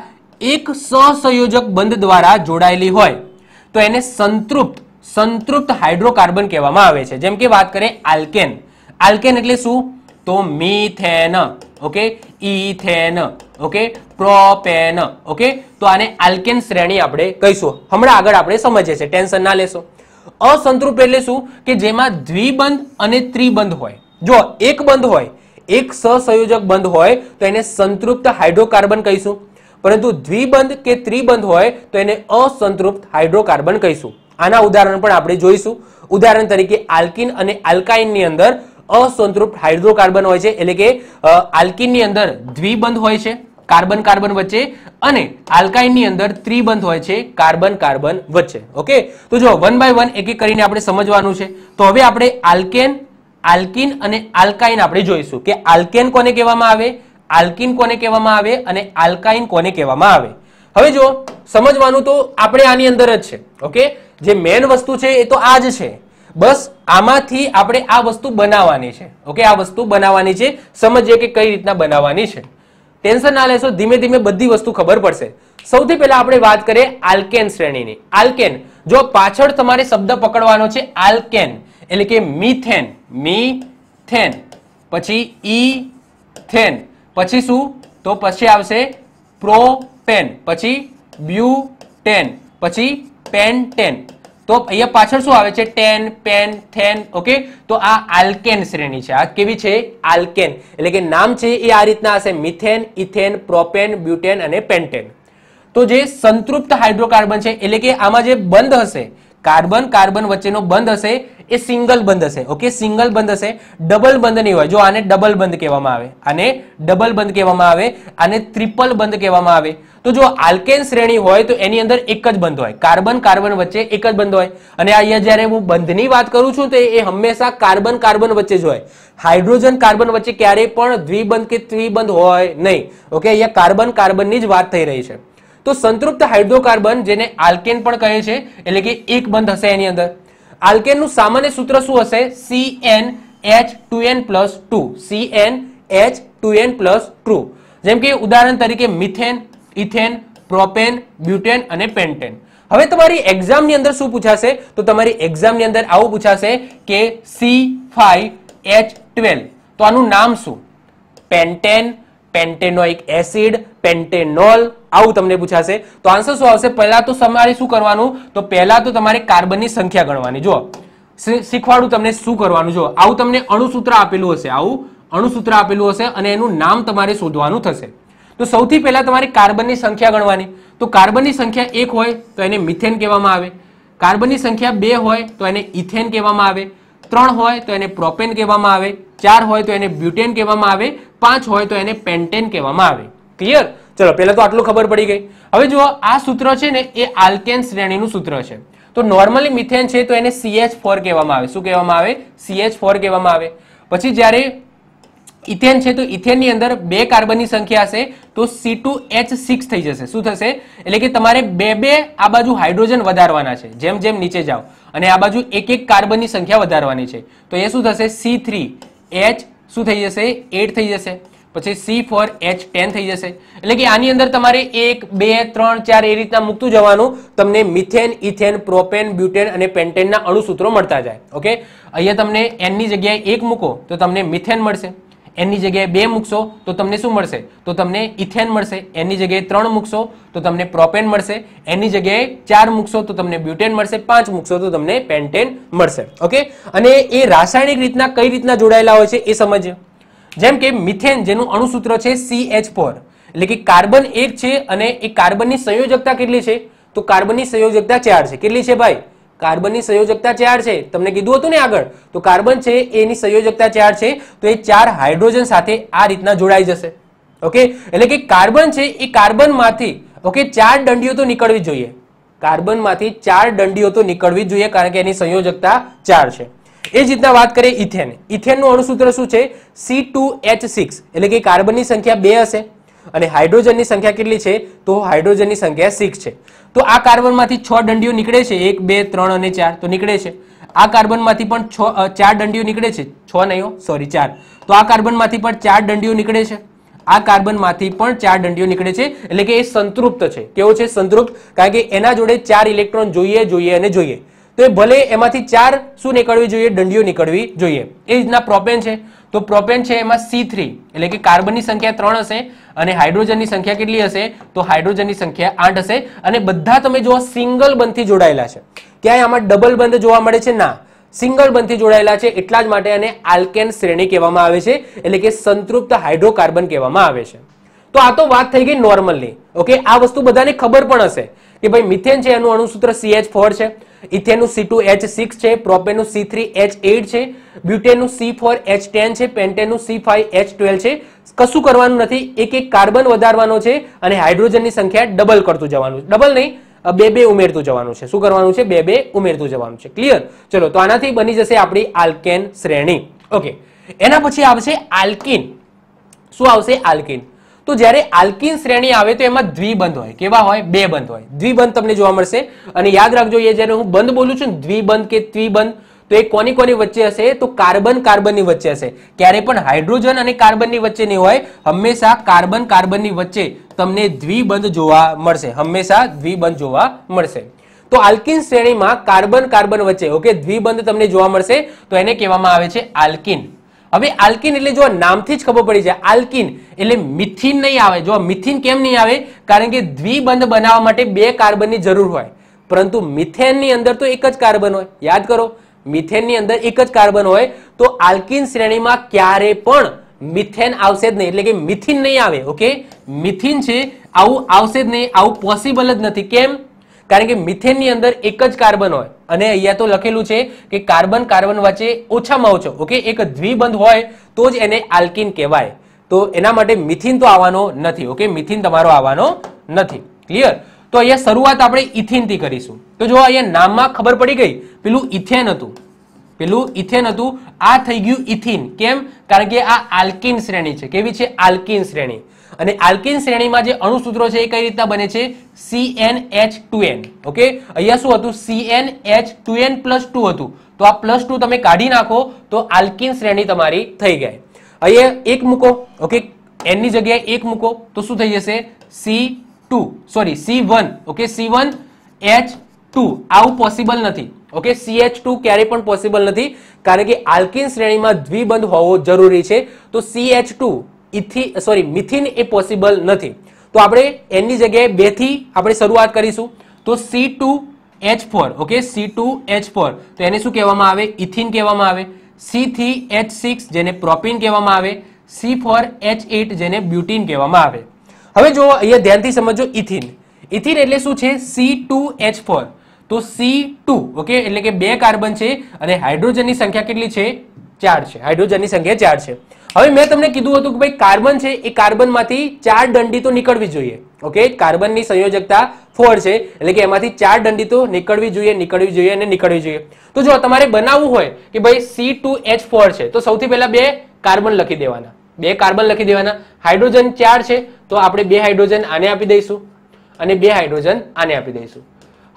એક સહસંયોજક બંધ દ્વારા જોડાયેલી હોય તો એને સંતૃપ્ત સંતૃપ્ત હાઇડ્રોકાર્બન કહેવામાં આવે છે જેમ કે વાત કરીએ આલ્કેન આલ્કેન એટલે શું તો methane okay ethane okay propane okay તો આને આલ્કેન શ્રેણી આપણે કહીશું હમણાં આગળ આપણે સમજીએ છીએ ટેન્શન ના લેશો અસંતૃપ એટલે શું કે જેમાં દ્વિબંધ અને ત્રિબંધ હોય જો એક બંધ હોય એક સહસંયોજક બંધ હોય તો એને સંતૃપ્ત હાઇડ્રોકાર્બન કહીશું પરંતુ દ્વિબંધ કે ત્રિબંધ હોય તો એને અસંતૃપ્ત હાઇડ્રોકાર્બન કહીશું આના ઉદાહરણ પણ આપણે જોઈશું ઉદાહરણ તરીકે આલ્કિન અને આલ્કાઇનની અંદર અસંતૃપ્ત હાઇડ્રોકાર્બન હોય છે એટલે કે આલ્કિનની અંદર દ્વિબંધ હોય છે કાર્બન કાર્બન વચ્ચે અને આલ્કાઇનની અંદર ત્રિબંધ હોય છે કાર્બન કાર્બન વચ્ચે ઓકે તો જો વન બાય વન એક એક કરીને આપણે સમજવાનું છે તો હવે આપણે આલ્કેન આલ્કિન અને આલ્કાઇન આપણે જોઈશું કે આલ્કેન કોને કહેવામાં આવે આલ્કિન કોને કહેવામાં આવે અને આલ્કાઇન કોને કહેવામાં આવે હવે જો સમજવાનું તો આપણે આની અંદર જ છે ઓકે જે મેન વસ્તુ છે એ તો આ જ છે બસ આમાંથી આપણે આ વસ્તુ બનાવવાની છે ઓકે આ વસ્તુ બનાવવાની છે સમજીએ કે કઈ રીતના બનાવવાની છે ટેન્શન ના લેશો ધીમે ધીમે બધી વસ્તુ ખબર પડશે સૌથી પહેલા આપણે વાત કરીએ આલ્કેન શ્રેણીની આલ્કેન જો પાછળ તમારે શબ્દ પકડવાનો છે આલ્કેન એટલે કે મિથેન મીથેન પછી ઇથેન પછી શું તો પછી આવશે પ્રોપેન પછી બ્યુટેન પછી પેન્ટેન તો અહીંયા પાછળ શું આવે છે ટેન પેન થેન ઓકે તો આ આલ્કેન શ્રેણી છે આ કેવી છે આલ્કેન એટલે કે નામ છે એ આ રીતના હશે મિથેન ઇથેન પ્રોપેન બ્યુટેન અને પેન્ટેન તો જે સંતૃપ્ત હાઇડ્રોકાર્બન છે એટલે કે આમાં જે બંધ હશે કાર્બન કાર્બન વચ્ચેનો બંધ હશે એ સિંગલ બંધ હશે ઓકે સિંગલ બંધ હશે ડબલ બંધ નહીં હોય જો આને ડબલ બંધ કહેવામાં આવે આને ડબલ બંધ કહેવામાં આવે આને ત્રિપલ બંધ કહેવામાં આવે તો જો આલ્કેન શ્રેણી હોય તો એની અંદર એક જ બંધ હોય કાર્બન કાર્બન વચ્ચે એક જ બંધ હોય અને અહીંયા જ્યારે હું બંધની વાત કરું છું તો એ હંમેશા કાર્બન કાર્બન વચ્ચે જ હોય હાઇડ્રોજન કાર્બન વચ્ચે ક્યારેય પણ દ્વિબંધ કે ત્રિબંધ હોય નહીં ઓકે અહીંયા કાર્બન કાર્બનની જ વાત થઈ રહી છે તો સંતૃપ્ત હાઇડ્રોકાર્બન જેને આલ્કેન પણ કહે છે એટલે કે એક બંધ હશે એની અંદર આલ્કેનનું સામાન્ય સૂત્ર શું હશે C N H two N plus two C N H two N plus two જેમ કે ઉદાહરણ તરીકે મિથેન ઇથેન પ્રોપેન બ્યુટેન અને પેન્ટેન હવે તમારી એક્ઝામની અંદર શું પૂછાશે તો તમારી એક્ઝામની અંદર આવું પૂછાશે કે સી ફાઈવ એચ ટ્વેલ્વ તો આનું નામ શું પેન્ટેન પેન્ટેનોઇક એસિડ પેન્ટેનોલ આવું તમને પૂછાશે તો આન્સર શું આવશે પહેલા તો તમારે શું કરવાનું તો પહેલા તો તમારે કાર્બનની સંખ્યા ગણવાની જો શીખવાડું તમને શું કરવાનું જો આવું તમને અણુસૂત્ર આપેલું હશે આવું અણુસૂત્ર આપેલું હશે અને એનું નામ તમારે શોધવાનું થશે તો સૌથી પહેલા તમારે કાર્બનની સંખ્યા ગણવાની તો કાર્બનની સંખ્યા એક હોય તો એને મિથેન કહેવામાં આવે કાર્બનની સંખ્યા બે હોય તો એને ઇથેન કહેવામાં આવે ત્રણ હોય તો એને પ્રોપેન કહેવામાં આવે ચાર હોય તો એને બ્યુટેન કહેવામાં આવે પાંચ હોય તો એને પેન્ટેન કહેવામાં આવે ક્લિયર ચલો પહેલા તો આટલું ખબર પડી ગઈ હવે જુઓ આ સૂત્ર છે ને એ આલ્કેન શ્રેણીનું સૂત્ર છે તો નોર્મલી મિથેન છે તો એને સીએચ ફોર કહેવામાં આવે શું કહેવામાં આવે સીએચ ફોર કહેવામાં આવે પછી જ્યારે ઇથેન છે તો ઇથેનની અંદર બે કાર્બનની સંખ્યા હશે તો સી ટુ એચ સિક્સ થઈ જશે શું થશે એટલે કે તમારે બે બે આ બાજુ હાઇડ્રોજન વધારવાના છે જેમ જેમ નીચે જાઓ અને આ બાજુ એક એક કાર્બનની સંખ્યા વધારવાની છે તો એ શું થશે સી થ્રી એચ શું થઈ જશે એટ થઈ જશે પછી સી ફોર એચ ટેન થઈ જશે એટલે કે આની અંદર તમારે એક બે ત્રણ ચાર એ રીતના મૂકતું જવાનું તમને મિથેન ઇથેન પ્રોપેન બ્યુટેન અને પેન્ટેનના અણુસૂત્રો મળતા જાય ઓકે અહીંયા તમને એનની જગ્યાએ એક મૂકો તો તમને મિથેન મળશે એની જગ્યાએ બે મૂકશો તો તમને શું મળશે તો તમને ઇથેન મળશે એની જગ્યાએ ત્રણ મૂકશો તો તમને પ્રોપેન મળશે એની જગ્યાએ ચાર મૂકશો તો તમને બ્યુટેન મળશે પાંચ મૂકશો તો તમને પેન્ટેન મળશે ઓકે અને એ રાસાયણિક રીતના કઈ રીતના જોડાયેલા હોય છે એ સમજે જેમ કે મિથેન જેનું અણુસૂત્ર છે સી એટલે કે કાર્બન એક છે અને એ કાર્બનની સંયોજકતા કેટલી છે તો કાર્બનની સંયોજકતા ચાર છે કેટલી છે ભાઈ કાર્બનની સંયોજકતા ચાર છે તમને કીધું હતું ને આગળ તો કાર્બન છે એની સંયોજકતા ચાર છે તો એ ચાર હાઇડ્રોજન સાથે આ રીતના જોડાઈ જશે ઓકે એટલે કે કાર્બન છે એ કાર્બનમાંથી ઓકે ચાર દંડીઓ તો નીકળવી જોઈએ કાર્બનમાંથી ચાર દંડીઓ તો નીકળવી જોઈએ કારણ કે એની સંયોજકતા ચાર છે એ જ રીતના વાત કરીએ ઇથેન ઇથેનનું અણુસૂત્ર શું છે સી એટલે કે કાર્બનની સંખ્યા બે હશે અને હાઇડ્રોજનની સંખ્યા કેટલી છે તો હાઇડ્રોજનની સંખ્યા સિક્સ છે તો આ કાર્બનમાંથી છ દંડીઓ નીકળે છે એક બે ત્રણ અને ચાર તો નીકળે છે આ કાર્બનમાંથી પણ છ ચાર દંડીઓ નીકળે છે છ નહીં સોરી ચાર તો આ કાર્બનમાંથી પણ ચાર દંડીઓ નીકળે છે આ કાર્બનમાંથી પણ ચાર દંડીઓ નીકળે છે એટલે કે એ સંતૃપ્ત છે કેવો છે સંતૃપ્ત કારણ કે એના જોડે ચાર ઇલેક્ટ્રોન જોઈએ જોઈએ અને જોઈએ તો એ ભલે એમાંથી ચાર શું નીકળવી જોઈએ દંડીઓ નીકળવી જોઈએ એ રીતના પ્રોપેન છે તો પ્રોપેન છે એમાં સી એટલે કે કાર્બનની સંખ્યા ત્રણ હશે અને હાઇડ્રોજનની સંખ્યા કેટલી હશે તો હાઇડ્રોજનની સંખ્યા આઠ હશે અને બધા તમે જોવા સિંગલ બંધથી જોડાયેલા છે ક્યાંય આમાં ડબલ બંધ જોવા મળે છે ના સિંગલ બંધથી જોડાયેલા છે એટલા જ માટે એને આલ્કેન શ્રેણી કહેવામાં આવે છે એટલે કે સંતૃપ્ત હાઇડ્રોકાર્બન કહેવામાં આવે છે તો આ તો વાત થઈ ગઈ નોર્મલની ઓકે આ વસ્તુ બધાને ખબર પણ હશે કે ભાઈ મિથેન છે એનું અણુસૂત્ર સી એચ ફોર છે ઇથેનનું સી ટુ એચ સિક્સ છે પ્રોપેનનું સી થ્રી એચ એટ છે બ્યુટેનનું સી ફોર એચ ટેન છે પેન્ટેનનું સી ફાઈવ એચ ટ્વેલ્વ છે કશું કરવાનું નથી એક એક કાર્બન વધારવાનો છે અને હાઇડ્રોજનની સંખ્યા ડબલ કરતું જવાનું ડબલ નહીં બે બે ઉમેરતું જવાનું છે શું કરવાનું છે બે બે ઉમેરતું જવાનું છે ક્લિયર ચલો તો આનાથી બની જશે આપણી આલ્કેન શ્રેણી ઓકે એના પછી આવશે આલ્કિન શું આવશે આલ્કિન તો જ્યારે આલ્કિન શ્રેણી આવે તો એમાં દ્વિબંધ હોય કેવા હોય બે બંધ હોય દ્વિબંધ તમને જોવા મળશે અને યાદ રાખજો એ જ્યારે હું બંધ બોલું છું દ્વિબંધ કે ત્રિબંધ તો એ કોની કોની વચ્ચે હશે તો કાર્બન કાર્બનની વચ્ચે હશે ક્યારે પણ હાઇડ્રોજન અને કાર્બનની વચ્ચે નહીં હોય હંમેશા કાર્બન કાર્બનની વચ્ચે તમને દ્વિબંધ જોવા મળશે હંમેશા દ્વિબંધ જોવા મળશે તો આલ્કિન શ્રેણીમાં કાર્બન કાર્બન વચ્ચે ઓકે દ્વિબંધ તમને જોવા મળશે તો એને કહેવામાં આવે છે આલ્કિન હવે આલ્કિન એટલે જો નામથી જ ખબર પડી જાય આલ્કિન એટલે મિથિન નહીં આવે જો મિથિન કેમ નહીં આવે કારણ કે દ્વિબંધ બનાવવા માટે બે કાર્બનની જરૂર હોય પરંતુ મિથેનની અંદર તો એક જ કાર્બન હોય યાદ કરો મિથેનની અંદર એક જ કાર્બન હોય તો આલ્કિન શ્રેણીમાં ક્યારે પણ મિથેન આવશે જ નહીં એટલે કે મિથિન નહીં આવે ઓકે મિથિન છે આવું આવશે જ નહીં આવું પોસિબલ જ નથી કેમ કારણ કે મિથેનની અંદર એક જ કાર્બન હોય અને અહીંયા તો લખેલું છે કે કાર્બન કાર્બન વચ્ચે ઓછામાં ઓછો ઓકે એક દ્વિબંધ હોય તો જ એને આલ્કિન કહેવાય તો એના માટે મિથિન તો આવવાનો નથી ઓકે મિથિન તમારો આવવાનો નથી ક્લિયર તો અહીંયા શરૂઆત આપણે ઇથિનથી કરીશું તો જો અહીંયા નામમાં ખબર પડી ગઈ પેલું ઇથેન હતું પેલું ઇથેન હતું આ થઈ ગયું ઇથિન કેમ કારણ કે આ આલ્કિન શ્રેણી છે કેવી છે આલ્કિન શ્રેણી અને આલ્કિન શ્રેણીમાં જે અણુસૂત્રો છે એ કઈ રીતના બને છે C N H two N okay અહીંયા શું હતું ટુ એન પ્લસ ટુ હતું તો આ પ્લસ ટુ તમે કાઢી નાખો તો આલ્કેન શ્રેણી તમારી થઈ ગઈ અહીંયા એક મૂકો ઓકે એનની જગ્યાએ એક મૂકો તો શું થઈ જશે C sorry C one okay C one H two આવું પોસિબલ નથી ઓકે સી એચ ટુ ક્યારે પણ પોસિબલ નથી કારણ કે આલ્કિન શ્રેણીમાં દ્વિબંધ હોવો જરૂરી છે તો સી એચ ટુ ઇથી સોરી મિથિન એ પોસિબલ નથી તો આપણે એની જગ્યાએ બેથી આપણે શરૂઆત કરીશું તો C two H four okay C two H four તો એને શું કહેવામાં આવે ઇથિન કહેવામાં આવે સી થી એચ સિક્સ જેને પ્રોપિન કહેવામાં આવે સી ફોર એચ એટ જેને બ્યુટીન કહેવામાં આવે હવે જો અહીંયા ધ્યાનથી સમજો ઇથિન ઇથિન એટલે શું છે સી ટુ એચ ફોર તો સી ટુ ઓકે એટલે કે બે કાર્બન છે અને હાઇડ્રોજનની સંખ્યા કેટલી છે ચાર છે હાઇડ્રોજનની સંખ્યા ચાર છે હવે મેં તમને કીધું હતું કે ભાઈ કાર્બન છે એ કાર્બનમાંથી ચાર દંડી તો નીકળવી જોઈએ ઓકે કાર્બનની સંયોજકતા ફોર છે એટલે કે એમાંથી ચાર દંડી તો નીકળવી જોઈએ નીકળવી જોઈએ અને નીકળવી જોઈએ તો જો તમારે બનાવવું હોય કે ભાઈ સી ટુ એચ ફોર છે તો સૌથી પહેલા બે કાર્બન લખી દેવાના બે કાર્બન લખી દેવાના હાઇડ્રોજન ચાર છે તો આપણે બે હાઇડ્રોજન આને આપી દઈશું અને બે હાઇડ્રોજન આને આપી દઈશું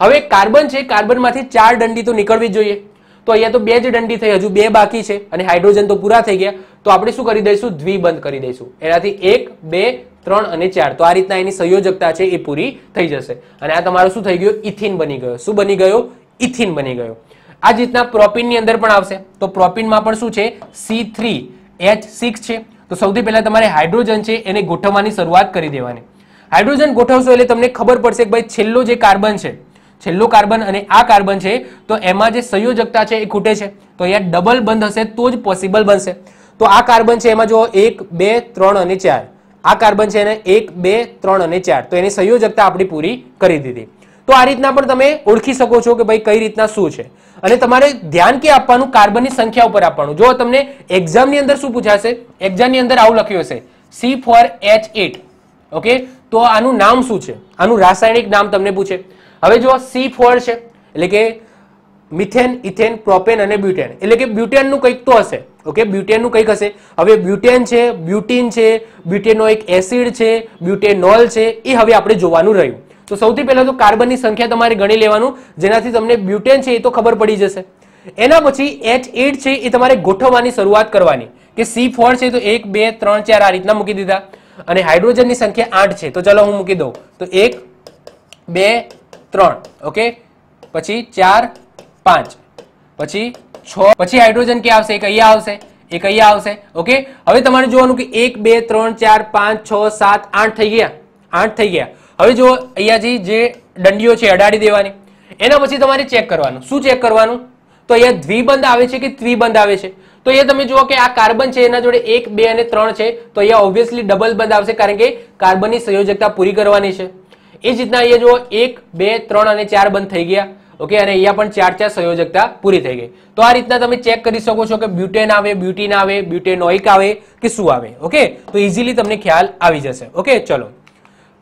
હવે કાર્બન છે કાર્બનમાંથી ચાર દંડી તો નીકળવી જોઈએ તો અહીંયા તો બે જ દંડી થઈ હજુ બે બાકી છે અને હાઇડ્રોજન તો પૂરા થઈ ગયા તો આપણે શું કરી દઈશું દ્વિબંધ કરી દઈશું એનાથી એક બે ત્રણ અને ચાર તો આ રીતના એની સંયોજકતા છે એ પૂરી થઈ જશે અને આ તમારો શું થઈ ગયો ઇથિન બની ગયો શું બની ગયો ઇથિન બની ગયો આ જ રીતના પ્રોપિનની અંદર પણ આવશે તો પ્રોપિનમાં પણ શું છે સી થ્રી એચ સિક્સ છે તો સૌથી પહેલા તમારે હાઇડ્રોજન છે એને ગોઠવવાની શરૂઆત કરી દેવાની હાઇડ્રોજન ગોઠવશો એટલે તમને ખબર પડશે કે ભાઈ છેલ્લો જે કાર્બન છે છેલ્લું કાર્બન અને આ કાર્બન છે તો એમાં જે સંયોજકતા છે એ ખૂટે છે તો અહીંયા ડબલ બંધ હશે તો જ પોસિબલ બનશે તો આ કાર્બન છે એમાં જો એક બે ત્રણ અને ચાર આ કાર્બન છે એને એક બે ત્રણ અને ચાર તો એની સંયોજકતા આપણી પૂરી કરી દીધી તો આ રીતના પણ તમે ઓળખી શકો છો કે ભાઈ કઈ રીતના શું છે અને તમારે ધ્યાન કે આપવાનું કાર્બનની સંખ્યા ઉપર આપવાનું જો તમને એક્ઝામની અંદર શું પૂછાશે એક્ઝામની અંદર આવું લખ્યું હશે C four H eight okay તો આનું નામ શું છે આનું રાસાયણિક નામ તમને પૂછે હવે જો સી ફોર છે એટલે કે મિથેન ઇથેન પ્રોપેન અને બ્યુટેન એટલે કે બ્યુટેનનું કંઈક તો હશે ઓકે બ્યુટેનનું કંઈક હશે હવે બ્યુટેન છે બ્યુટીન છે બ્યુટેનો એક એસિડ છે બ્યુટેનોલ છે એ હવે આપણે જોવાનું રહ્યું તો સૌથી પહેલાં તો કાર્બનની સંખ્યા તમારે ગણી લેવાનું જેનાથી તમને બ્યુટેન છે એ તો ખબર પડી જશે એના પછી એચ એટ છે એ તમારે ગોઠવવાની શરૂઆત કરવાની કે સી ફોર છે તો એક બે ત્રણ ચાર આ રીતના મૂકી દીધા અને હાઇડ્રોજનની સંખ્યા આઠ છે તો ચલો હું મૂકી દઉં તો એક બે ત્રણ ઓકે પછી ચાર પાંચ પછી છ પછી હાઇડ્રોજન ક્યાં આવશે એ અહીંયા આવશે એ અહીંયા આવશે ઓકે હવે તમારે જોવાનું કે એક બે ત્રણ ચાર પાંચ છ સાત આઠ થઈ ગયા આઠ થઈ ગયા હવે જો અહીંયાથી જે દંડીઓ છે અડાડી દેવાની એના પછી તમારે ચેક કરવાનું શું ચેક કરવાનું તો અહીંયા દ્વિબંધ આવે છે કે ત્રિબંધ આવે છે તો અહીંયા તમે જુઓ કે આ કાર્બન છે એના જોડે એક બે અને ત્રણ છે તો અહીંયા ઓબ્વિયસલી ડબલ બંધ આવશે કારણ કે કાર્બનની સંયોજકતા પૂરી કરવાની છે એ જ રીતના અહીંયા જુઓ એક બે ત્રણ અને ચાર બંધ થઈ ગયા ઓકે અને અહીંયા પણ ચાર ચાર સંયોજકતા પૂરી થઈ ગઈ તો આ રીતના તમે ચેક કરી શકો છો કે બ્યુટેન આવે બ્યુટીન આવે બ્યુટેનોઇક આવે કે શું આવે ઓકે તો ઇઝીલી તમને ખ્યાલ આવી જશે ઓકે ચલો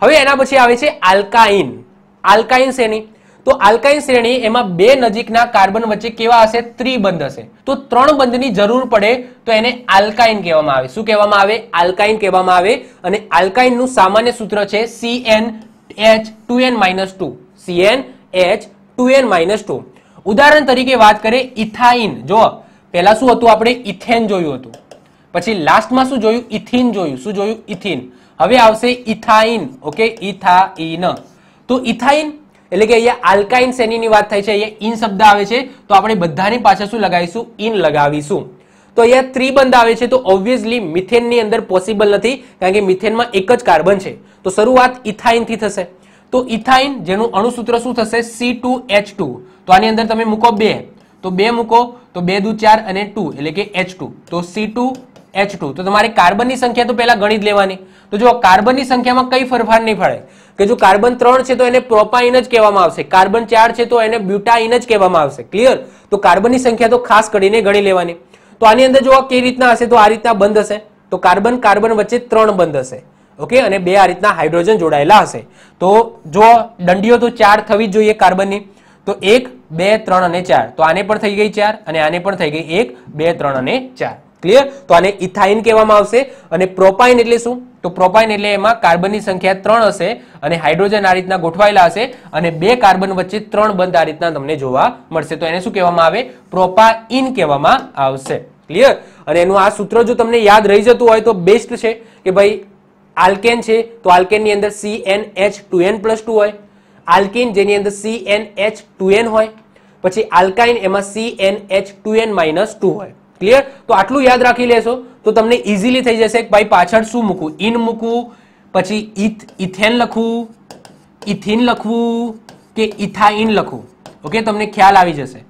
હવે એના પછી આવે છે આલ્કાઇન આલ્કાઇન શ્રેણી તો આલ્કાઇન શ્રેણી એમાં બે નજીકના કાર્બન વચ્ચે કેવા હશે ત્રિબંધ હશે તો ત્રણ બંધની જરૂર પડે તો એને આલ્કાઇન કહેવામાં આવે શું કહેવામાં આવે આલ્કાઇન કહેવામાં આવે અને આલ્કાઇનનું સામાન્ય સૂત્ર છે C N H two N minus two C N H two N minus two ઉદાહરણ તરીકે વાત કરીએ ઇથાઇન જો પહેલા શું હતું આપણે ઇથેન જોયું હતું પછી લાસ્ટમાં શું જોયું ઇથિન જોયું શું જોયું ઇથિન હવે આવશે ઇથાઇન ઓકે ઇથાઇન તો ઇથાઇન એટલે કે અહીંયા આલ્કાઇન શ્રેણીની વાત થાય છે અહીંયા ઇન શબ્દ આવે છે તો આપણે બધાની પાછળ શું લગાવીશું ઇન લગાવીશું તો અહીંયા ત્રિબંધ આવે છે તો ઓબ્વિયસલી મિથેનની અંદર પોસિબલ નથી કારણ કે મિથેનમાં એક જ કાર્બન છે તો શરૂઆત ઇથાઇનથી થશે તો ઇથાઇન જેનું અણુસૂત્ર શું થશે સી ટુ એચ ટુ તો આની અંદર તમે મૂકો બે તો બે મૂકો તો બે દુ ચાર અને ટુ એટલે કે એચ ટુ તો સી ટુ એચ ટુ તો તમારે કાર્બનની સંખ્યા તો પહેલાં ગણી જ લેવાની તો જો કાર્બનની સંખ્યામાં કઈ ફરફાર નહીં પડે કે જો કાર્બન ત્રણ છે તો એને પ્રોપાઇન જ કહેવામાં આવશે કાર્બન ચાર છે તો એને બ્યુટાઇન જ કહેવામાં આવશે ક્લિયર તો કાર્બનની સંખ્યા તો ખાસ કરીને ગણી લેવાની તો આની અંદર જો કઈ રીતના હશે તો આ રીતના બંધ હશે તો કાર્બન કાર્બન વચ્ચે ત્રણ બંધ હશે ઓકે અને બે આ રીતના હાઇડ્રોજન જોડાયેલા હશે તો જો દંડીઓ તો ચાર થવી જ જોઈએ કાર્બનની તો એક બે ત્રણ અને ચાર તો આને પણ થઈ ગઈ ચાર અને આને પણ થઈ ગઈ એક બે ત્રણ અને ચાર ક્લિયર તો આને ઇથાઇન કહેવામાં આવશે અને પ્રોપાઇન એટલે શું તો પ્રોપાઇન એટલે એમાં કાર્બનની સંખ્યા ત્રણ હશે અને હાઇડ્રોજન આ રીતના ગોઠવાયેલા હશે અને બે કાર્બન વચ્ચે ત્રણ બંધ આ રીતના તમને જોવા મળશે તો એને શું કહેવામાં આવે પ્રોપાઇન કહેવામાં આવશે ક્લિયર અને એનું આ સૂત્ર જો તમને યાદ રહી જતું હોય તો બેસ્ટ છે કે ભાઈ આલ્કેન છે તો આલ્કેનની અંદર C N H two N plus two હોય આલ્કિન જેની અંદર C N H two N હોય પછી આલ્કાઇન એમાં C N H two N minus two હોય ક્લિયર તો આટલું યાદ રાખી લેશો તો તમને ઇઝીલી થઈ જશે કે ભાઈ પાછળ શું મૂકવું ઇન મૂકવું પછી ઇથ ઇથેન લખવું ઇથિન લખવું કે ઇથાઇન લખવું ઓકે તમને ખ્યાલ આવી જશે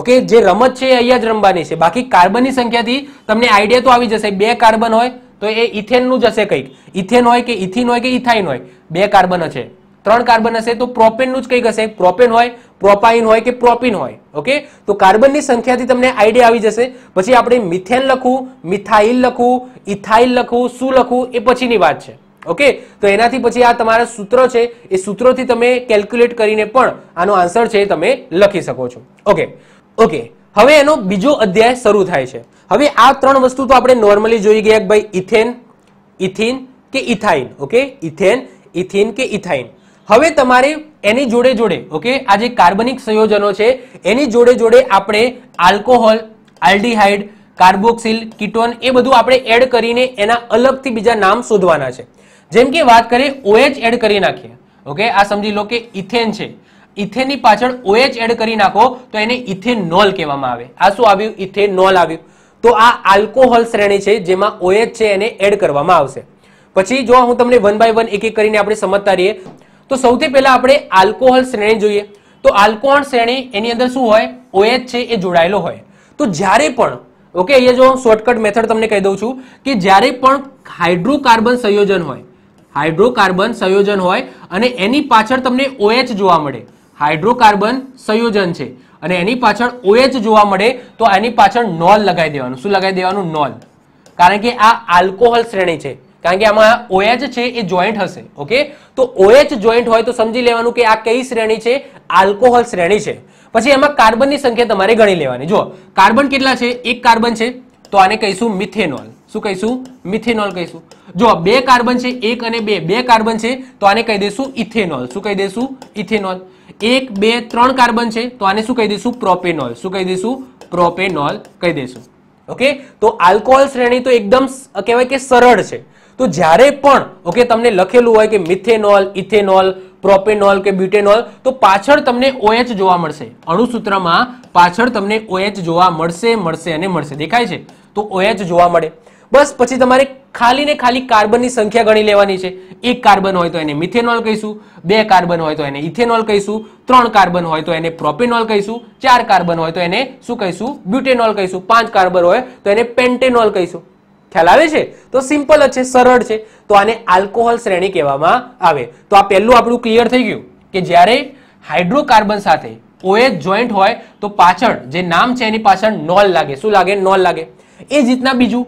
ઓકે જે રમત છે એ અહીંયા જ રમવાની છે બાકી કાર્બનની સંખ્યાથી તમને આઈડિયા તો આવી જશે બે કાર્બન હોય તો એ ઇથેનનું જશે કંઈક ઇથેન હોય કે ઇથિન હોય કે ઇથાઇન હોય બે કાર્બન હશે ત્રણ કાર્બન હશે તો પ્રોપેનનું જ કંઈક હશે પ્રોપેન હોય પ્રોપાઇન હોય કે પ્રોપિન હોય ઓકે તો કાર્બનની સંખ્યાથી તમને આઈડિયા આવી જશે પછી આપણે મિથેન લખવું મિથાઇલ લખવું ઇથાઇલ લખવું શું લખવું એ પછીની વાત છે ઓકે તો એનાથી પછી આ તમારા સૂત્રો છે એ સૂત્રોથી તમે કેલ્ક્યુલેટ કરીને પણ આનો આન્સર છે તમે લખી શકો છો ઓકે ઓકે હવે એનો બીજો અધ્યાય શરૂ થાય છે હવે આ ત્રણ વસ્તુ તો આપણે નોર્મલી જોઈ ગયા કે ભાઈ ઇથેન ઇથિન કે ઇથાઇન ઓકે ઇથેન ઇથિન કે ઇથાઇન હવે તમારે એની જોડે જોડે ઓકે આ જે કાર્બનિક સંયોજનો છે એની જોડે જોડે આપણે આલ્કોહોલ આલ્ડીહાઇડ કાર્બોક્સિલ કીટોન એ બધું આપણે એડ કરીને એના અલગથી બીજા નામ શોધવાના છે જેમ કે વાત કરીએ ઓએચ એડ કરી નાખીએ ઓકે આ સમજી લો કે ઇથેન છે ઇથેનની પાછળ ઓએચ એડ કરી નાખો તો એને ઇથેનોલ કહેવામાં આવે આ શું આવ્યું ઇથેનોલ આવ્યું તો આ આલ્કોહોલ શ્રેણી છે જેમાં ઓએચ છે એને એડ કરવામાં આવશે પછી જો હું તમને વન બાય વન એક એક કરીને આપણે સમજતા રહીએ તો સૌથી પહેલા આપણે આલ્કોહોલ શ્રેણી જોઈએ તો આલ્કોહોલ શ્રેણી એની અંદર શું હોય ઓએચ છે એ જોડાયેલો હોય તો જ્યારે પણ ઓકે અહીંયા જો શોર્ટકટ મેથડ તમને કહી દઉં છું કે જ્યારે પણ હાઇડ્રોકાર્બન સંયોજન હોય હાઇડ્રોકાર્બન સંયોજન હોય અને એની પાછળ તમને ઓએચ જોવા મળે હાઇડ્રોકાર્બન સંયોજન છે અને એની પાછળ ઓએચ OH જોવા મળે તો એની પાછળ નોલ લગાવી દેવાનું શું લગાવી દેવાનું નોલ કારણ કે આ આલ્કોહોલ શ્રેણી છે કારણ કે આમાં ઓએચ OH છે એ જોઈન્ટ હશે ઓકે તો ઓએચ OH જોઈન્ટ હોય તો સમજી લેવાનું કે આ કઈ શ્રેણી છે આલ્કોહોલ શ્રેણી છે પછી એમાં કાર્બનની સંખ્યા તમારે ગણી લેવાની જો કાર્બન કેટલા છે એક કાર્બન છે તો આને કહીશું મિથેનોલ શું કહીશું મિથેનોલ કહીશું જો બે કાર્બન છે એક અને બે બે કાર્બન છે તો આને કહી દઈશું ઇથેનોલ શું કહી દઈશું ઇથેનોલ એક બે ત્રણ કાર્બન છે તો આને શું કહી દઈશું પ્રોપેનોલ શું કહી દઈશું પ્રોપેનોલ કહી દઈશું ઓકે તો આલ્કોહોલ શ્રેણી તો એકદમ કહેવાય કે સરળ છે તો જ્યારે પણ ઓકે તમને લખેલું હોય કે મિથેનોલ ઇથેનોલ પ્રોપેનોલ કે બ્યુટેનોલ તો પાછળ તમને ઓએચ જોવા મળશે અણુસૂત્રમાં પાછળ તમને ઓએચ જોવા મળશે મળશે અને મળશે દેખાય છે તો ઓએચ જોવા મળે બસ પછી તમારે ખાલી ને ખાલી કાર્બનની સંખ્યા ગણી લેવાની છે એક કાર્બન હોય તો એને મિથેનોલ કહીશું બે કાર્બન હોય તો એને ઇથેનોલ કહીશું ત્રણ કાર્બન હોય તો એને પ્રોપેનોલ કહીશું ચાર કાર્બન હોય તો એને શું કહીશું બ્યુટેનોલ કહીશું પાંચ કાર્બન હોય તો એને પેન્ટેનોલ કહીશું ખ્યાલ આવે છે તો સિમ્પલ જ છે સરળ છે તો આને આલ્કોહોલ શ્રેણી કહેવામાં આવે તો આ પહેલું આપણું ક્લિયર થઈ ગયું કે જ્યારે હાઇડ્રોકાર્બન સાથે ઓએચ જોઈન્ટ હોય તો પાછળ જે નામ છે એની પાછળ નોલ લાગે શું લાગે નોલ લાગે એ જ રીતના બીજું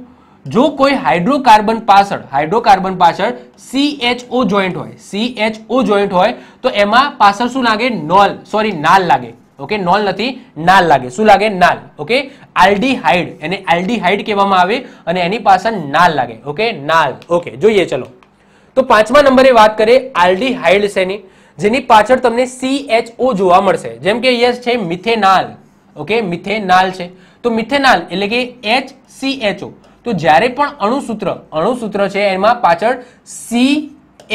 જો કોઈ હાઇડ્રોકાર્બન પાછળ હાઇડ્રોકાર્બન પાછળ સીએચઓ જોઈન્ટ હોય સીએચઓ જોઈન્ટ હોય તો એમાં પાછળ શું લાગે નોલ સોરી નાલ લાગે ઓકે નોલ નથી નાલ લાગે શું લાગે નાલ ઓકે આલ્ડીહાઇડ એને આલ્ડીહાઇડ કહેવામાં આવે અને એની પાછળ નાલ લાગે ઓકે નાલ ઓકે જોઈએ ચલો તો પાંચમા નંબરે વાત કરીએ આલ્ડીહાઇડ શેની જેની પાછળ તમને સીએચઓ જોવા મળશે જેમ કે યસ છે મિથેનાલ ઓકે મિથેનાલ છે તો મિથેનાલ એટલે કે એચ સીએચઓ તો જ્યારે પણ અણુસૂત્ર અણુસૂત્ર છે એમાં પાછળ સી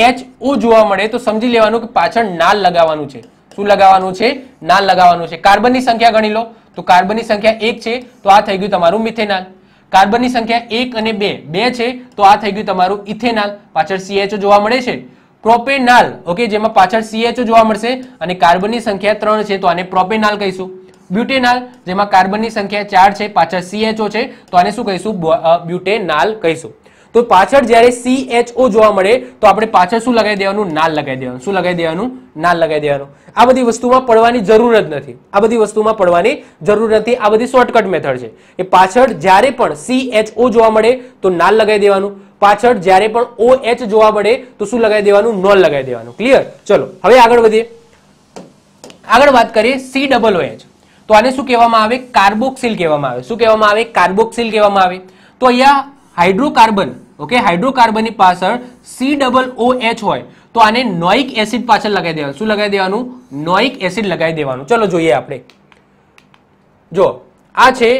એચ ઓ જોવા મળે તો સમજી લેવાનું કે પાછળ નાલ લગાવવાનું છે શું લગાવવાનું છે નાલ લગાવવાનું છે કાર્બનની સંખ્યા ગણી લો તો કાર્બનની સંખ્યા એક છે તો આ થઈ ગયું તમારું મિથેનાલ કાર્બનની સંખ્યા એક અને બે બે છે તો આ થઈ ગયું તમારું ઇથેનાલ પાછળ સીએચઓ જોવા મળે છે પ્રોપેનાલ ઓકે જેમાં પાછળ સીએચઓ જોવા મળશે અને કાર્બનની સંખ્યા ત્રણ છે તો આને પ્રોપેનાલ કહીશું બ્યુટેનાલ જેમાં કાર્બનની સંખ્યા ચાર છે પાછળ સીએચઓ છે તો આને શું કહીશું બ્યુટેનાલ કહીશું તો પાછળ જ્યારે સીએચઓ જોવા મળે તો આપણે પાછળ શું લગાવી દેવાનું નાલ લગાવી દેવાનું શું લગાવી દેવાનું નાલ લગાવી દેવાનું આ બધી વસ્તુમાં પડવાની જરૂર જ નથી આ બધી વસ્તુમાં પડવાની જરૂર નથી આ બધી શોર્ટકટ મેથડ છે એ પાછળ જ્યારે પણ સીએચઓ જોવા મળે તો નાલ લગાવી દેવાનું પાછળ જ્યારે પણ ઓએચ જોવા મળે તો શું લગાવી દેવાનું નોલ લગાવી દેવાનું ક્લિયર ચલો હવે આગળ વધીએ આગળ વાત કરીએ સી ડબલ ઓએચ તો આને શું કહેવામાં આવે કાર્બોક્સિલ કહેવામાં આવે શું કહેવામાં આવે કાર્બોક્સિલ કહેવામાં આવે તો અહીંયા હાઇડ્રોકાર્બન ઓકે હાઇડ્રોકાર્બનની પાછળ સી ડબલ ઓ એચ હોય તો આને નોઇક એસિડ પાછળ લગાવી દેવાનું શું લગાવી દેવાનું નોઇક એસિડ લગાવી દેવાનું ચલો જોઈએ આપણે જો આ છે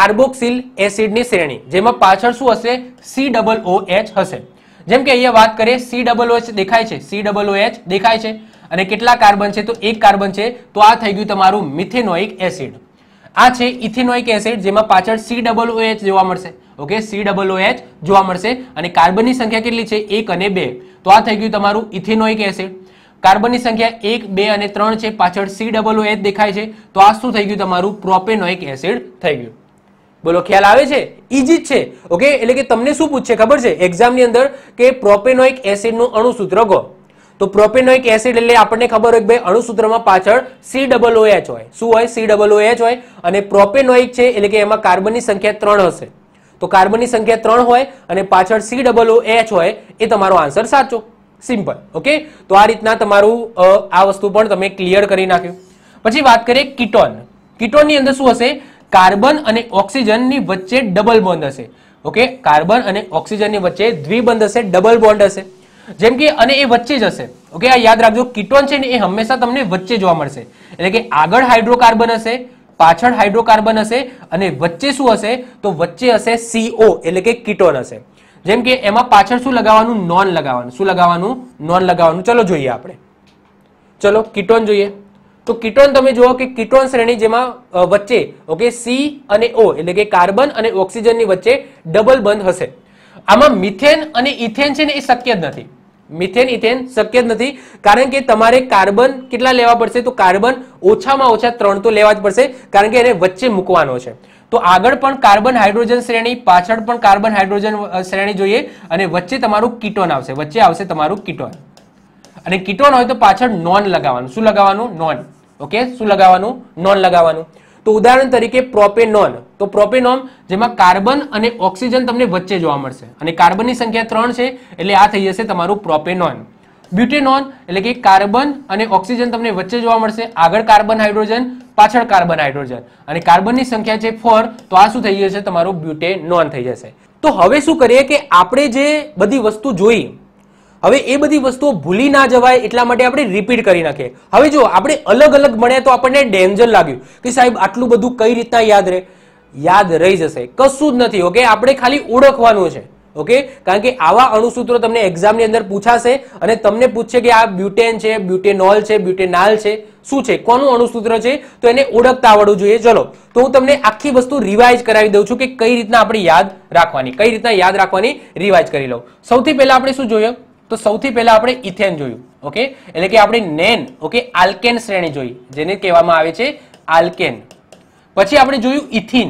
કાર્બોક્સિલ એસિડની શ્રેણી જેમાં પાછળ શું હશે સી ડબલ ઓ એચ હશે જેમ કે અહીંયા વાત કરીએ સી ડબલ ઓ એચ દેખાય છે સી ડબલ ઓ એચ દેખાય છે અને કેટલા કાર્બન છે તો એક કાર્બન છે તો આ થઈ ગયું તમારું મિથેનોઇક એસિડ આ છે ઇથેનોઇક એસિડ જેમાં પાછળ સી ડબલ ઓએચ જોવા મળશે ઓકે સી ડબલ ઓએચ જોવા મળશે અને કાર્બનની સંખ્યા કેટલી છે એક અને બે તો આ થઈ ગયું તમારું ઇથેનોઇક એસિડ કાર્બનની સંખ્યા એક બે અને ત્રણ છે પાછળ સી ડબલ ઓએચ દેખાય છે તો આ શું થઈ ગયું તમારું પ્રોપેનોઇક એસિડ થઈ ગયું બોલો ખ્યાલ આવે છે ઇઝી જ છે ઓકે એટલે કે તમને શું પૂછશે ખબર છે એક્ઝામની અંદર કે પ્રોપેનોઇક એસિડનું અણુસૂત્ર ગો તો પ્રોપેનોઇક એસિડ એટલે આપણને ખબર હોય કે ભાઈ અણુસૂત્રમાં પાછળ સી ડબલ ઓએચ હોય શું હોય સી ડબલ ઓએચ હોય અને પ્રોપેનોઇક છે એટલે કે એમાં કાર્બનની સંખ્યા ત્રણ હશે તો કાર્બનની સંખ્યા ત્રણ હોય અને પાછળ સી ડબલ ઓએચ હોય એ તમારો આન્સર સાચો સિમ્પલ ઓકે તો આ રીતના તમારું આ વસ્તુ પણ તમે ક્લિયર કરી નાખ્યું પછી વાત કરીએ કિટોન કિટોનની અંદર શું હશે કાર્બન અને ઓક્સિજનની વચ્ચે ડબલ બોન્ડ હશે ઓકે કાર્બન અને ઓક્સિજનની વચ્ચે દ્વિબંધ હશે ડબલ બોન્ડ હશે જેમ કે અને એ વચ્ચે જ હશે ઓકે આ યાદ રાખજો કિટોન છે ને એ હંમેશા તમને વચ્ચે જોવા મળશે એટલે કે આગળ હાઇડ્રોકાર્બન હશે પાછળ હાઇડ્રોકાર્બન હશે અને વચ્ચે શું હશે તો વચ્ચે હશે સીઓ એટલે કે કિટોન હશે જેમ કે એમાં પાછળ શું લગાવવાનું નોન લગાવવાનું શું લગાવવાનું નોન લગાવવાનું ચલો જોઈએ આપણે ચલો કીટોન જોઈએ તો કિટોન તમે જુઓ કે કીટોન શ્રેણી જેમાં વચ્ચે ઓકે સી અને ઓ એટલે કે કાર્બન અને ઓક્સિજનની વચ્ચે ડબલ બંધ હશે આમાં મિથેન અને ઇથેન છે ને એ શક્ય જ નથી મિથેન ઇથેન શક્ય જ નથી કારણ કે તમારે કાર્બન કેટલા લેવા પડશે તો કાર્બન ઓછામાં ઓછા ત્રણ તો લેવા જ પડશે કારણ કે એને વચ્ચે મૂકવાનો છે તો આગળ પણ કાર્બન હાઇડ્રોજન શ્રેણી પાછળ પણ કાર્બન હાઇડ્રોજન શ્રેણી જોઈએ અને વચ્ચે તમારું કીટોન આવશે વચ્ચે આવશે તમારું કીટોન અને કિટોન હોય તો પાછળ નોન લગાવવાનું શું લગાવવાનું નોન ઓકે શું લગાવવાનું નોન લગાવવાનું તો ઉદાહરણ તરીકે પ્રોપેનોન તો પ્રોપેનોન જેમાં કાર્બન અને ઓક્સિજન તમને વચ્ચે જોવા મળશે અને કાર્બનની સંખ્યા ત્રણ છે એટલે આ થઈ જશે તમારું પ્રોપેનોન બ્યુટેનોન એટલે કે કાર્બન અને ઓક્સિજન તમને વચ્ચે જોવા મળશે આગળ કાર્બન હાઇડ્રોજન પાછળ કાર્બન હાઇડ્રોજન અને કાર્બનની સંખ્યા છે ફોર તો આ શું થઈ જશે તમારું બ્યુટેનોન થઈ જશે તો હવે શું કરીએ કે આપણે જે બધી વસ્તુ જોઈ હવે એ બધી વસ્તુઓ ભૂલી ના જવાય એટલા માટે આપણે રિપીટ કરી નાખીએ હવે જો આપણે અલગ અલગ મળ્યા તો આપણને ડેન્જર લાગ્યું કે સાહેબ આટલું બધું કઈ રીતના યાદ રહે યાદ રહી જશે કશું જ નથી ઓકે આપણે ખાલી ઓળખવાનું છે ઓકે કારણ કે આવા અણુસૂત્રો તમને એક્ઝામની અંદર પૂછાશે અને તમને પૂછશે કે આ બ્યુટેન છે બ્યુટેનોલ છે બ્યુટેનાલ છે શું છે કોનું અણુસૂત્ર છે તો એને ઓળખતા આવડવું જોઈએ ચલો તો હું તમને આખી વસ્તુ રિવાઇઝ કરાવી દઉં છું કે કઈ રીતના આપણે યાદ રાખવાની કઈ રીતના યાદ રાખવાની રિવાઇઝ કરી લઉં સૌથી પહેલા આપણે શું જોઈએ તો સૌથી પહેલા આપણે ઇથેન જોયું ઓકે એટલે કે આપણે નેન ઓકે આલ્કેન શ્રેણી જોઈ જેને કહેવામાં આવે છે આલ્કેન પછી આપણે જોયું ઇથિન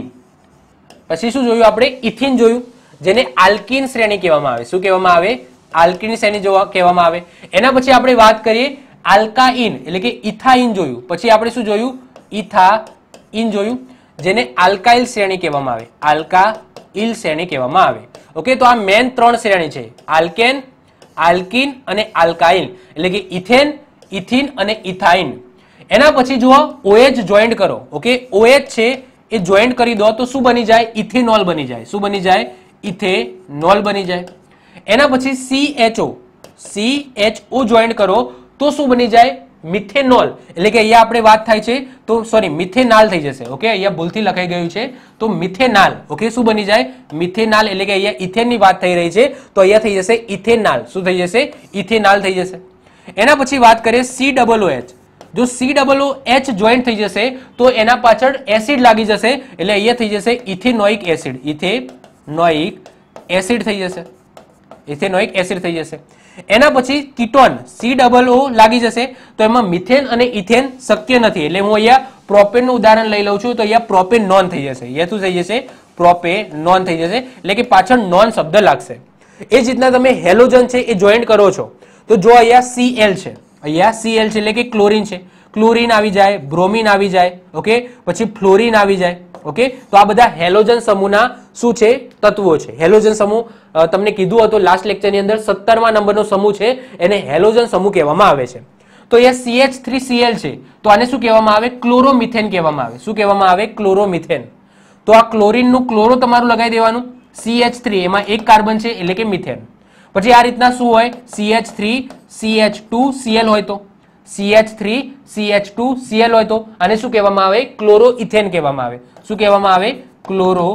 પછી શું જોયું આપણે ઇથિન જોયું જેને આલ્કિન શ્રેણી કહેવામાં આવે શું કહેવામાં આવે આલ્કિન શ્રેણી જોવા કહેવામાં આવે એના પછી આપણે વાત કરીએ આલ્કાઇન એટલે કે ઇથાઇન જોયું પછી આપણે શું જોયું ઇથાઇન જોયું જેને આલ્કાઇલ શ્રેણી કહેવામાં આવે આલ્કાઇલ શ્રેણી કહેવામાં આવે ઓકે તો આ મેન ત્રણ શ્રેણી છે આલ્કેન આલ્કિન અને આલ્કાઇન એટલે કે ઇથેન ઇથિન અને ઇથાઇન એના પછી જુઓ ઓએચ જોઈન્ટ કરો ઓકે ઓએચ છે એ જોઈન્ટ કરી દો તો શું બની જાય ઇથેનોલ બની જાય શું બની જાય ઇથેનોલ બની જાય એના પછી સીએચઓ સીએચઓ જોઈન્ટ કરો તો શું બની જાય મિથેનોલ એટલે કે અહીંયા આપણે વાત થાય છે તો સોરી મિથેનાલ થઈ જશે ઓકે અહીંયા ભૂલથી લખાઈ ગયું છે તો મિથેનાલ ઓકે શું બની જાય મિથેનાલ એટલે કે અહીંયા ઇથેનની વાત થઈ રહી છે તો અહીંયા થઈ જશે ઇથેનાલ શું થઈ જશે ઇથેનાલ થઈ જશે એના પછી વાત કરીએ સી ડબલ એચ જો C double O H joint થઈ જશે તો એના પાછળ એસિડ લાગી જશે એટલે અહીંયા થઈ જશે ઇથેનોઇક એસિડ ઇથેનોઇક એસિડ થઈ જશે ઇથેનોઇક એસિડ થઈ જશે એના પછી કિટોન સી ડબલ ઓ લાગી જશે તો એમાં મિથેન અને ઇથેન શક્ય નથી એટલે હું અહીંયા પ્રોપેનનું ઉદાહરણ લઈ લઉં છું તો અહીંયા પ્રોપેન નોન થઈ જશે અહીંયા શું થઈ જશે પ્રોપે નોન થઈ જશે એટલે કે પાછળ નોન શબ્દ લાગશે એ જ રીતના તમે હેલોજન છે એ જોઈન્ટ કરો છો તો જો અહીંયા સીએલ છે અહીંયા સીએલ છે એટલે કે ક્લોરિન છે ક્લોરીન આવી જાય બ્રોમિન આવી જાય ઓકે પછી ફ્લોરિન આવી જાય ઓકે તો આ બધા હેલોજન સમૂહના શું છે તત્વો છે હેલોજન સમૂહ તમને કીધું હતું લાસ્ટ લેક્ચરની અંદર સત્તરમા નંબરનો સમૂહ છે એને હેલોજન સમૂહ કહેવામાં આવે છે તો એ સીએચ થ્રી સીએલ છે તો આને શું કહેવામાં આવે ક્લોરોમિથેન કહેવામાં આવે શું કહેવામાં આવે ક્લોરોમિથેન તો આ ક્લોરિનનું ક્લોરો તમારું લગાવી દેવાનું સીએચ થ્રી એમાં એક કાર્બન છે એટલે કે મિથેન પછી આ રીતના શું હોય C H three C H two C L હોય તો C H three C H two C L હોય તો અને શું કહેવામાં આવે ક્લોરો ઇથેન કહેવામાં આવે શું કહેવામાં આવે ક્લોરો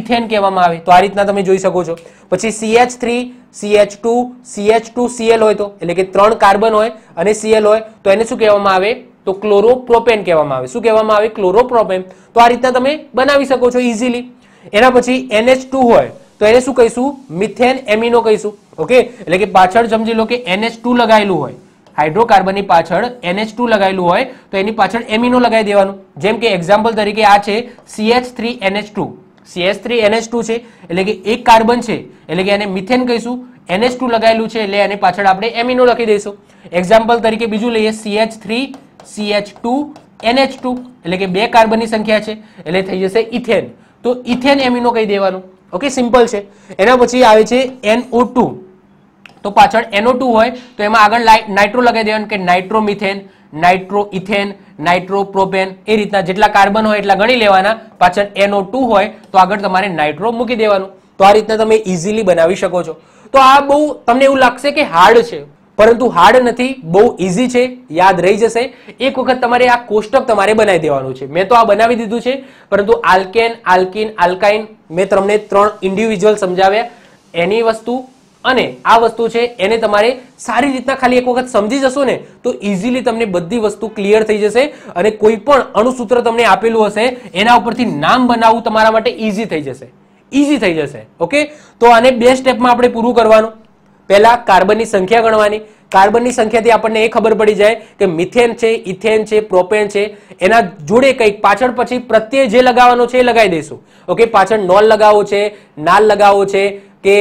ઇથેન કહેવામાં આવે તો આ રીતના તમે જોઈ શકો છો પછી C H three C H two C H two C L હોય તો એટલે કે ત્રણ કાર્બન હોય અને સીએલ હોય તો એને શું કહેવામાં આવે તો ક્લોરોપ્રોપેન કહેવામાં આવે શું કહેવામાં આવે ક્લોરોપ્રોપેન તો આ રીતના તમે બનાવી શકો છો ઇઝીલી એના પછી એનએચ હોય તો એને શું કહીશું મિથેન એમિનો કહીશું ઓકે એટલે કે પાછળ સમજી લો કે એનએચ ટુ લગાવેલું હોય હાઇડ્રોકાર્બનની પાછળ એનએચ ટુ લગાવેલું હોય તો એની પાછળ એમિનો લગાવી દેવાનું જેમ કે એક્ઝામ્પલ તરીકે આ છે C H three N H two C H three N H two છે એટલે કે એક કાર્બન છે એટલે કે એને મિથેન કહીશું એનએચ ટુ લગાવેલું છે એટલે એની પાછળ આપણે એમિનો લખી દઈશું એક્ઝામ્પલ તરીકે બીજું લઈએ C H three C H two N H two એટલે કે બે કાર્બનની સંખ્યા છે એટલે થઈ જશે ઇથેન તો ઇથેન એમિનો કહી દેવાનું ઓકે સિમ્પલ છે એના પછી આવે છે એનઓ ટુ તો પાછળ એનો ટુ હોય તો એમાં આગળ નાઇટ્રો લગાવી દેવાનું કે નાઇટ્રોમિથેન નાઇટ્રોઇથેન નાઇટ્રોપ્રોપેન એ રીતના જેટલા કાર્બન હોય એટલા ગણી લેવાના પાછળ એનો ટુ હોય તો આગળ તમારે નાઇટ્રો મૂકી દેવાનું તો આ રીતના તમે ઇઝીલી બનાવી શકો છો તો આ બહુ તમને એવું લાગશે કે હાર્ડ છે પરંતુ હાર્ડ નથી બહુ ઇઝી છે યાદ રહી જશે એક વખત તમારે આ કોષ્ટક તમારે બનાવી દેવાનું છે મેં તો આ બનાવી દીધું છે પરંતુ આલ્કેન આલ્કિન આલ્કાઇન મેં તમને ત્રણ ઇન્ડિવિજ્યુઅલ સમજાવ્યા એની વસ્તુ અને આ વસ્તુ છે એને તમારે સારી રીતના ખાલી એક વખત સમજી જશો ને તો ઇઝીલી તમને બધી વસ્તુ ક્લિયર થઈ જશે અને કોઈ પણ અણુસૂત્ર તમને આપેલું હશે એના ઉપરથી નામ બનાવવું તમારા માટે ઇઝી થઈ જશે ઇઝી થઈ જશે ઓકે તો આને બે સ્ટેપમાં આપણે પૂરું કરવાનું પહેલા કાર્બનની સંખ્યા ગણવાની કાર્બનની સંખ્યાથી આપણને એ ખબર પડી જાય કે મિથેન છે ઇથેન છે પ્રોપેન છે એના જોડે કંઈક પાછળ પછી પ્રત્યય જે લગાવવાનો છે એ લગાવી દઈશું ઓકે પાછળ નોલ લગાવવો છે નાલ લગાવવો છે કે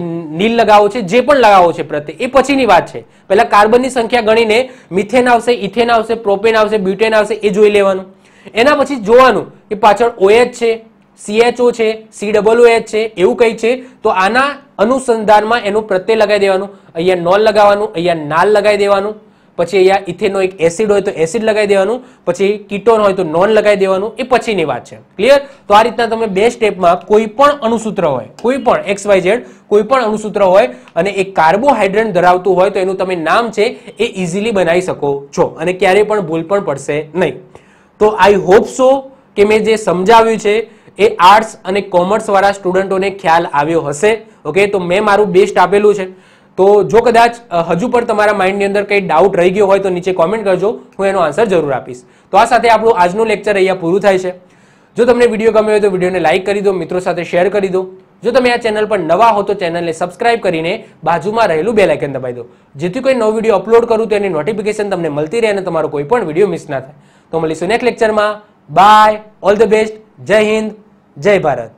નીલ લગાવો છે જે પણ લગાવો છે પ્રત્યે એ પછીની વાત છે પહેલા કાર્બનની સંખ્યા ગણીને મિથેન આવશે ઇથેન આવશે પ્રોપેન આવશે બ્યુટેન આવશે એ જોઈ લેવાનું એના પછી જોવાનું કે પાછળ ઓએચ છે સીએચઓ છે સી ડબલ એચ છે એવું કઈ છે તો આના અનુસંધાનમાં એનું પ્રત્યે લગાવી દેવાનું અહીંયા નોલ લગાવવાનું અહીંયા નાલ લગાવી દેવાનું પછી અહીંયા ઇથેનો એક એસિડ હોય તો એસિડ લગાવી દેવાનું પછી કિટોન હોય તો નોન લગાવી દેવાનું એ પછીની વાત છે ક્લિયર તો આ રીતના તમે બે સ્ટેપમાં કોઈ પણ અણુસૂત્ર હોય કોઈ પણ એક્સ વાય ઝેડ કોઈ પણ અણુસૂત્ર હોય અને એ કાર્બોહાઈડ્રેટ ધરાવતું હોય તો એનું તમે નામ છે એ ઇઝીલી બનાવી શકો છો અને ક્યારેય પણ ભૂલ પણ પડશે નહીં તો આઈ હોપ સો કે મેં જે સમજાવ્યું છે એ આર્ટ્સ અને કોમર્સવાળા સ્ટુડન્ટોને ખ્યાલ આવ્યો હશે ઓકે તો મેં મારું બેસ્ટ આપેલું છે તો જો કદાચ હજુ પણ તમારા માઇન્ડની અંદર કંઈ ડાઉટ રહી ગયો હોય તો નીચે કોમેન્ટ કરજો હું એનો આન્સર જરૂર આપીશ તો આ સાથે આપણું આજનું લેક્ચર અહીંયા પૂરું થાય છે જો તમને વિડીયો ગમ્યો હોય તો વિડીયોને લાઇક કરી દો મિત્રો સાથે શેર કરી દો જો તમે આ ચેનલ પર નવા હો તો ચેનલને સબસ્ક્રાઇબ કરીને બાજુમાં રહેલું બેલ આઇકન દબાવી દો જેથી કોઈ નવો વિડીયો અપલોડ કરું તો એની નોટિફિકેશન તમને મળતી રહે અને તમારો કોઈ પણ વિડીયો મિસ ના થાય તો મળીશું નેક્સ્ટ લેક્ચરમાં બાય ઓલ ધ બેસ્ટ જય હિન્દ જય ભારત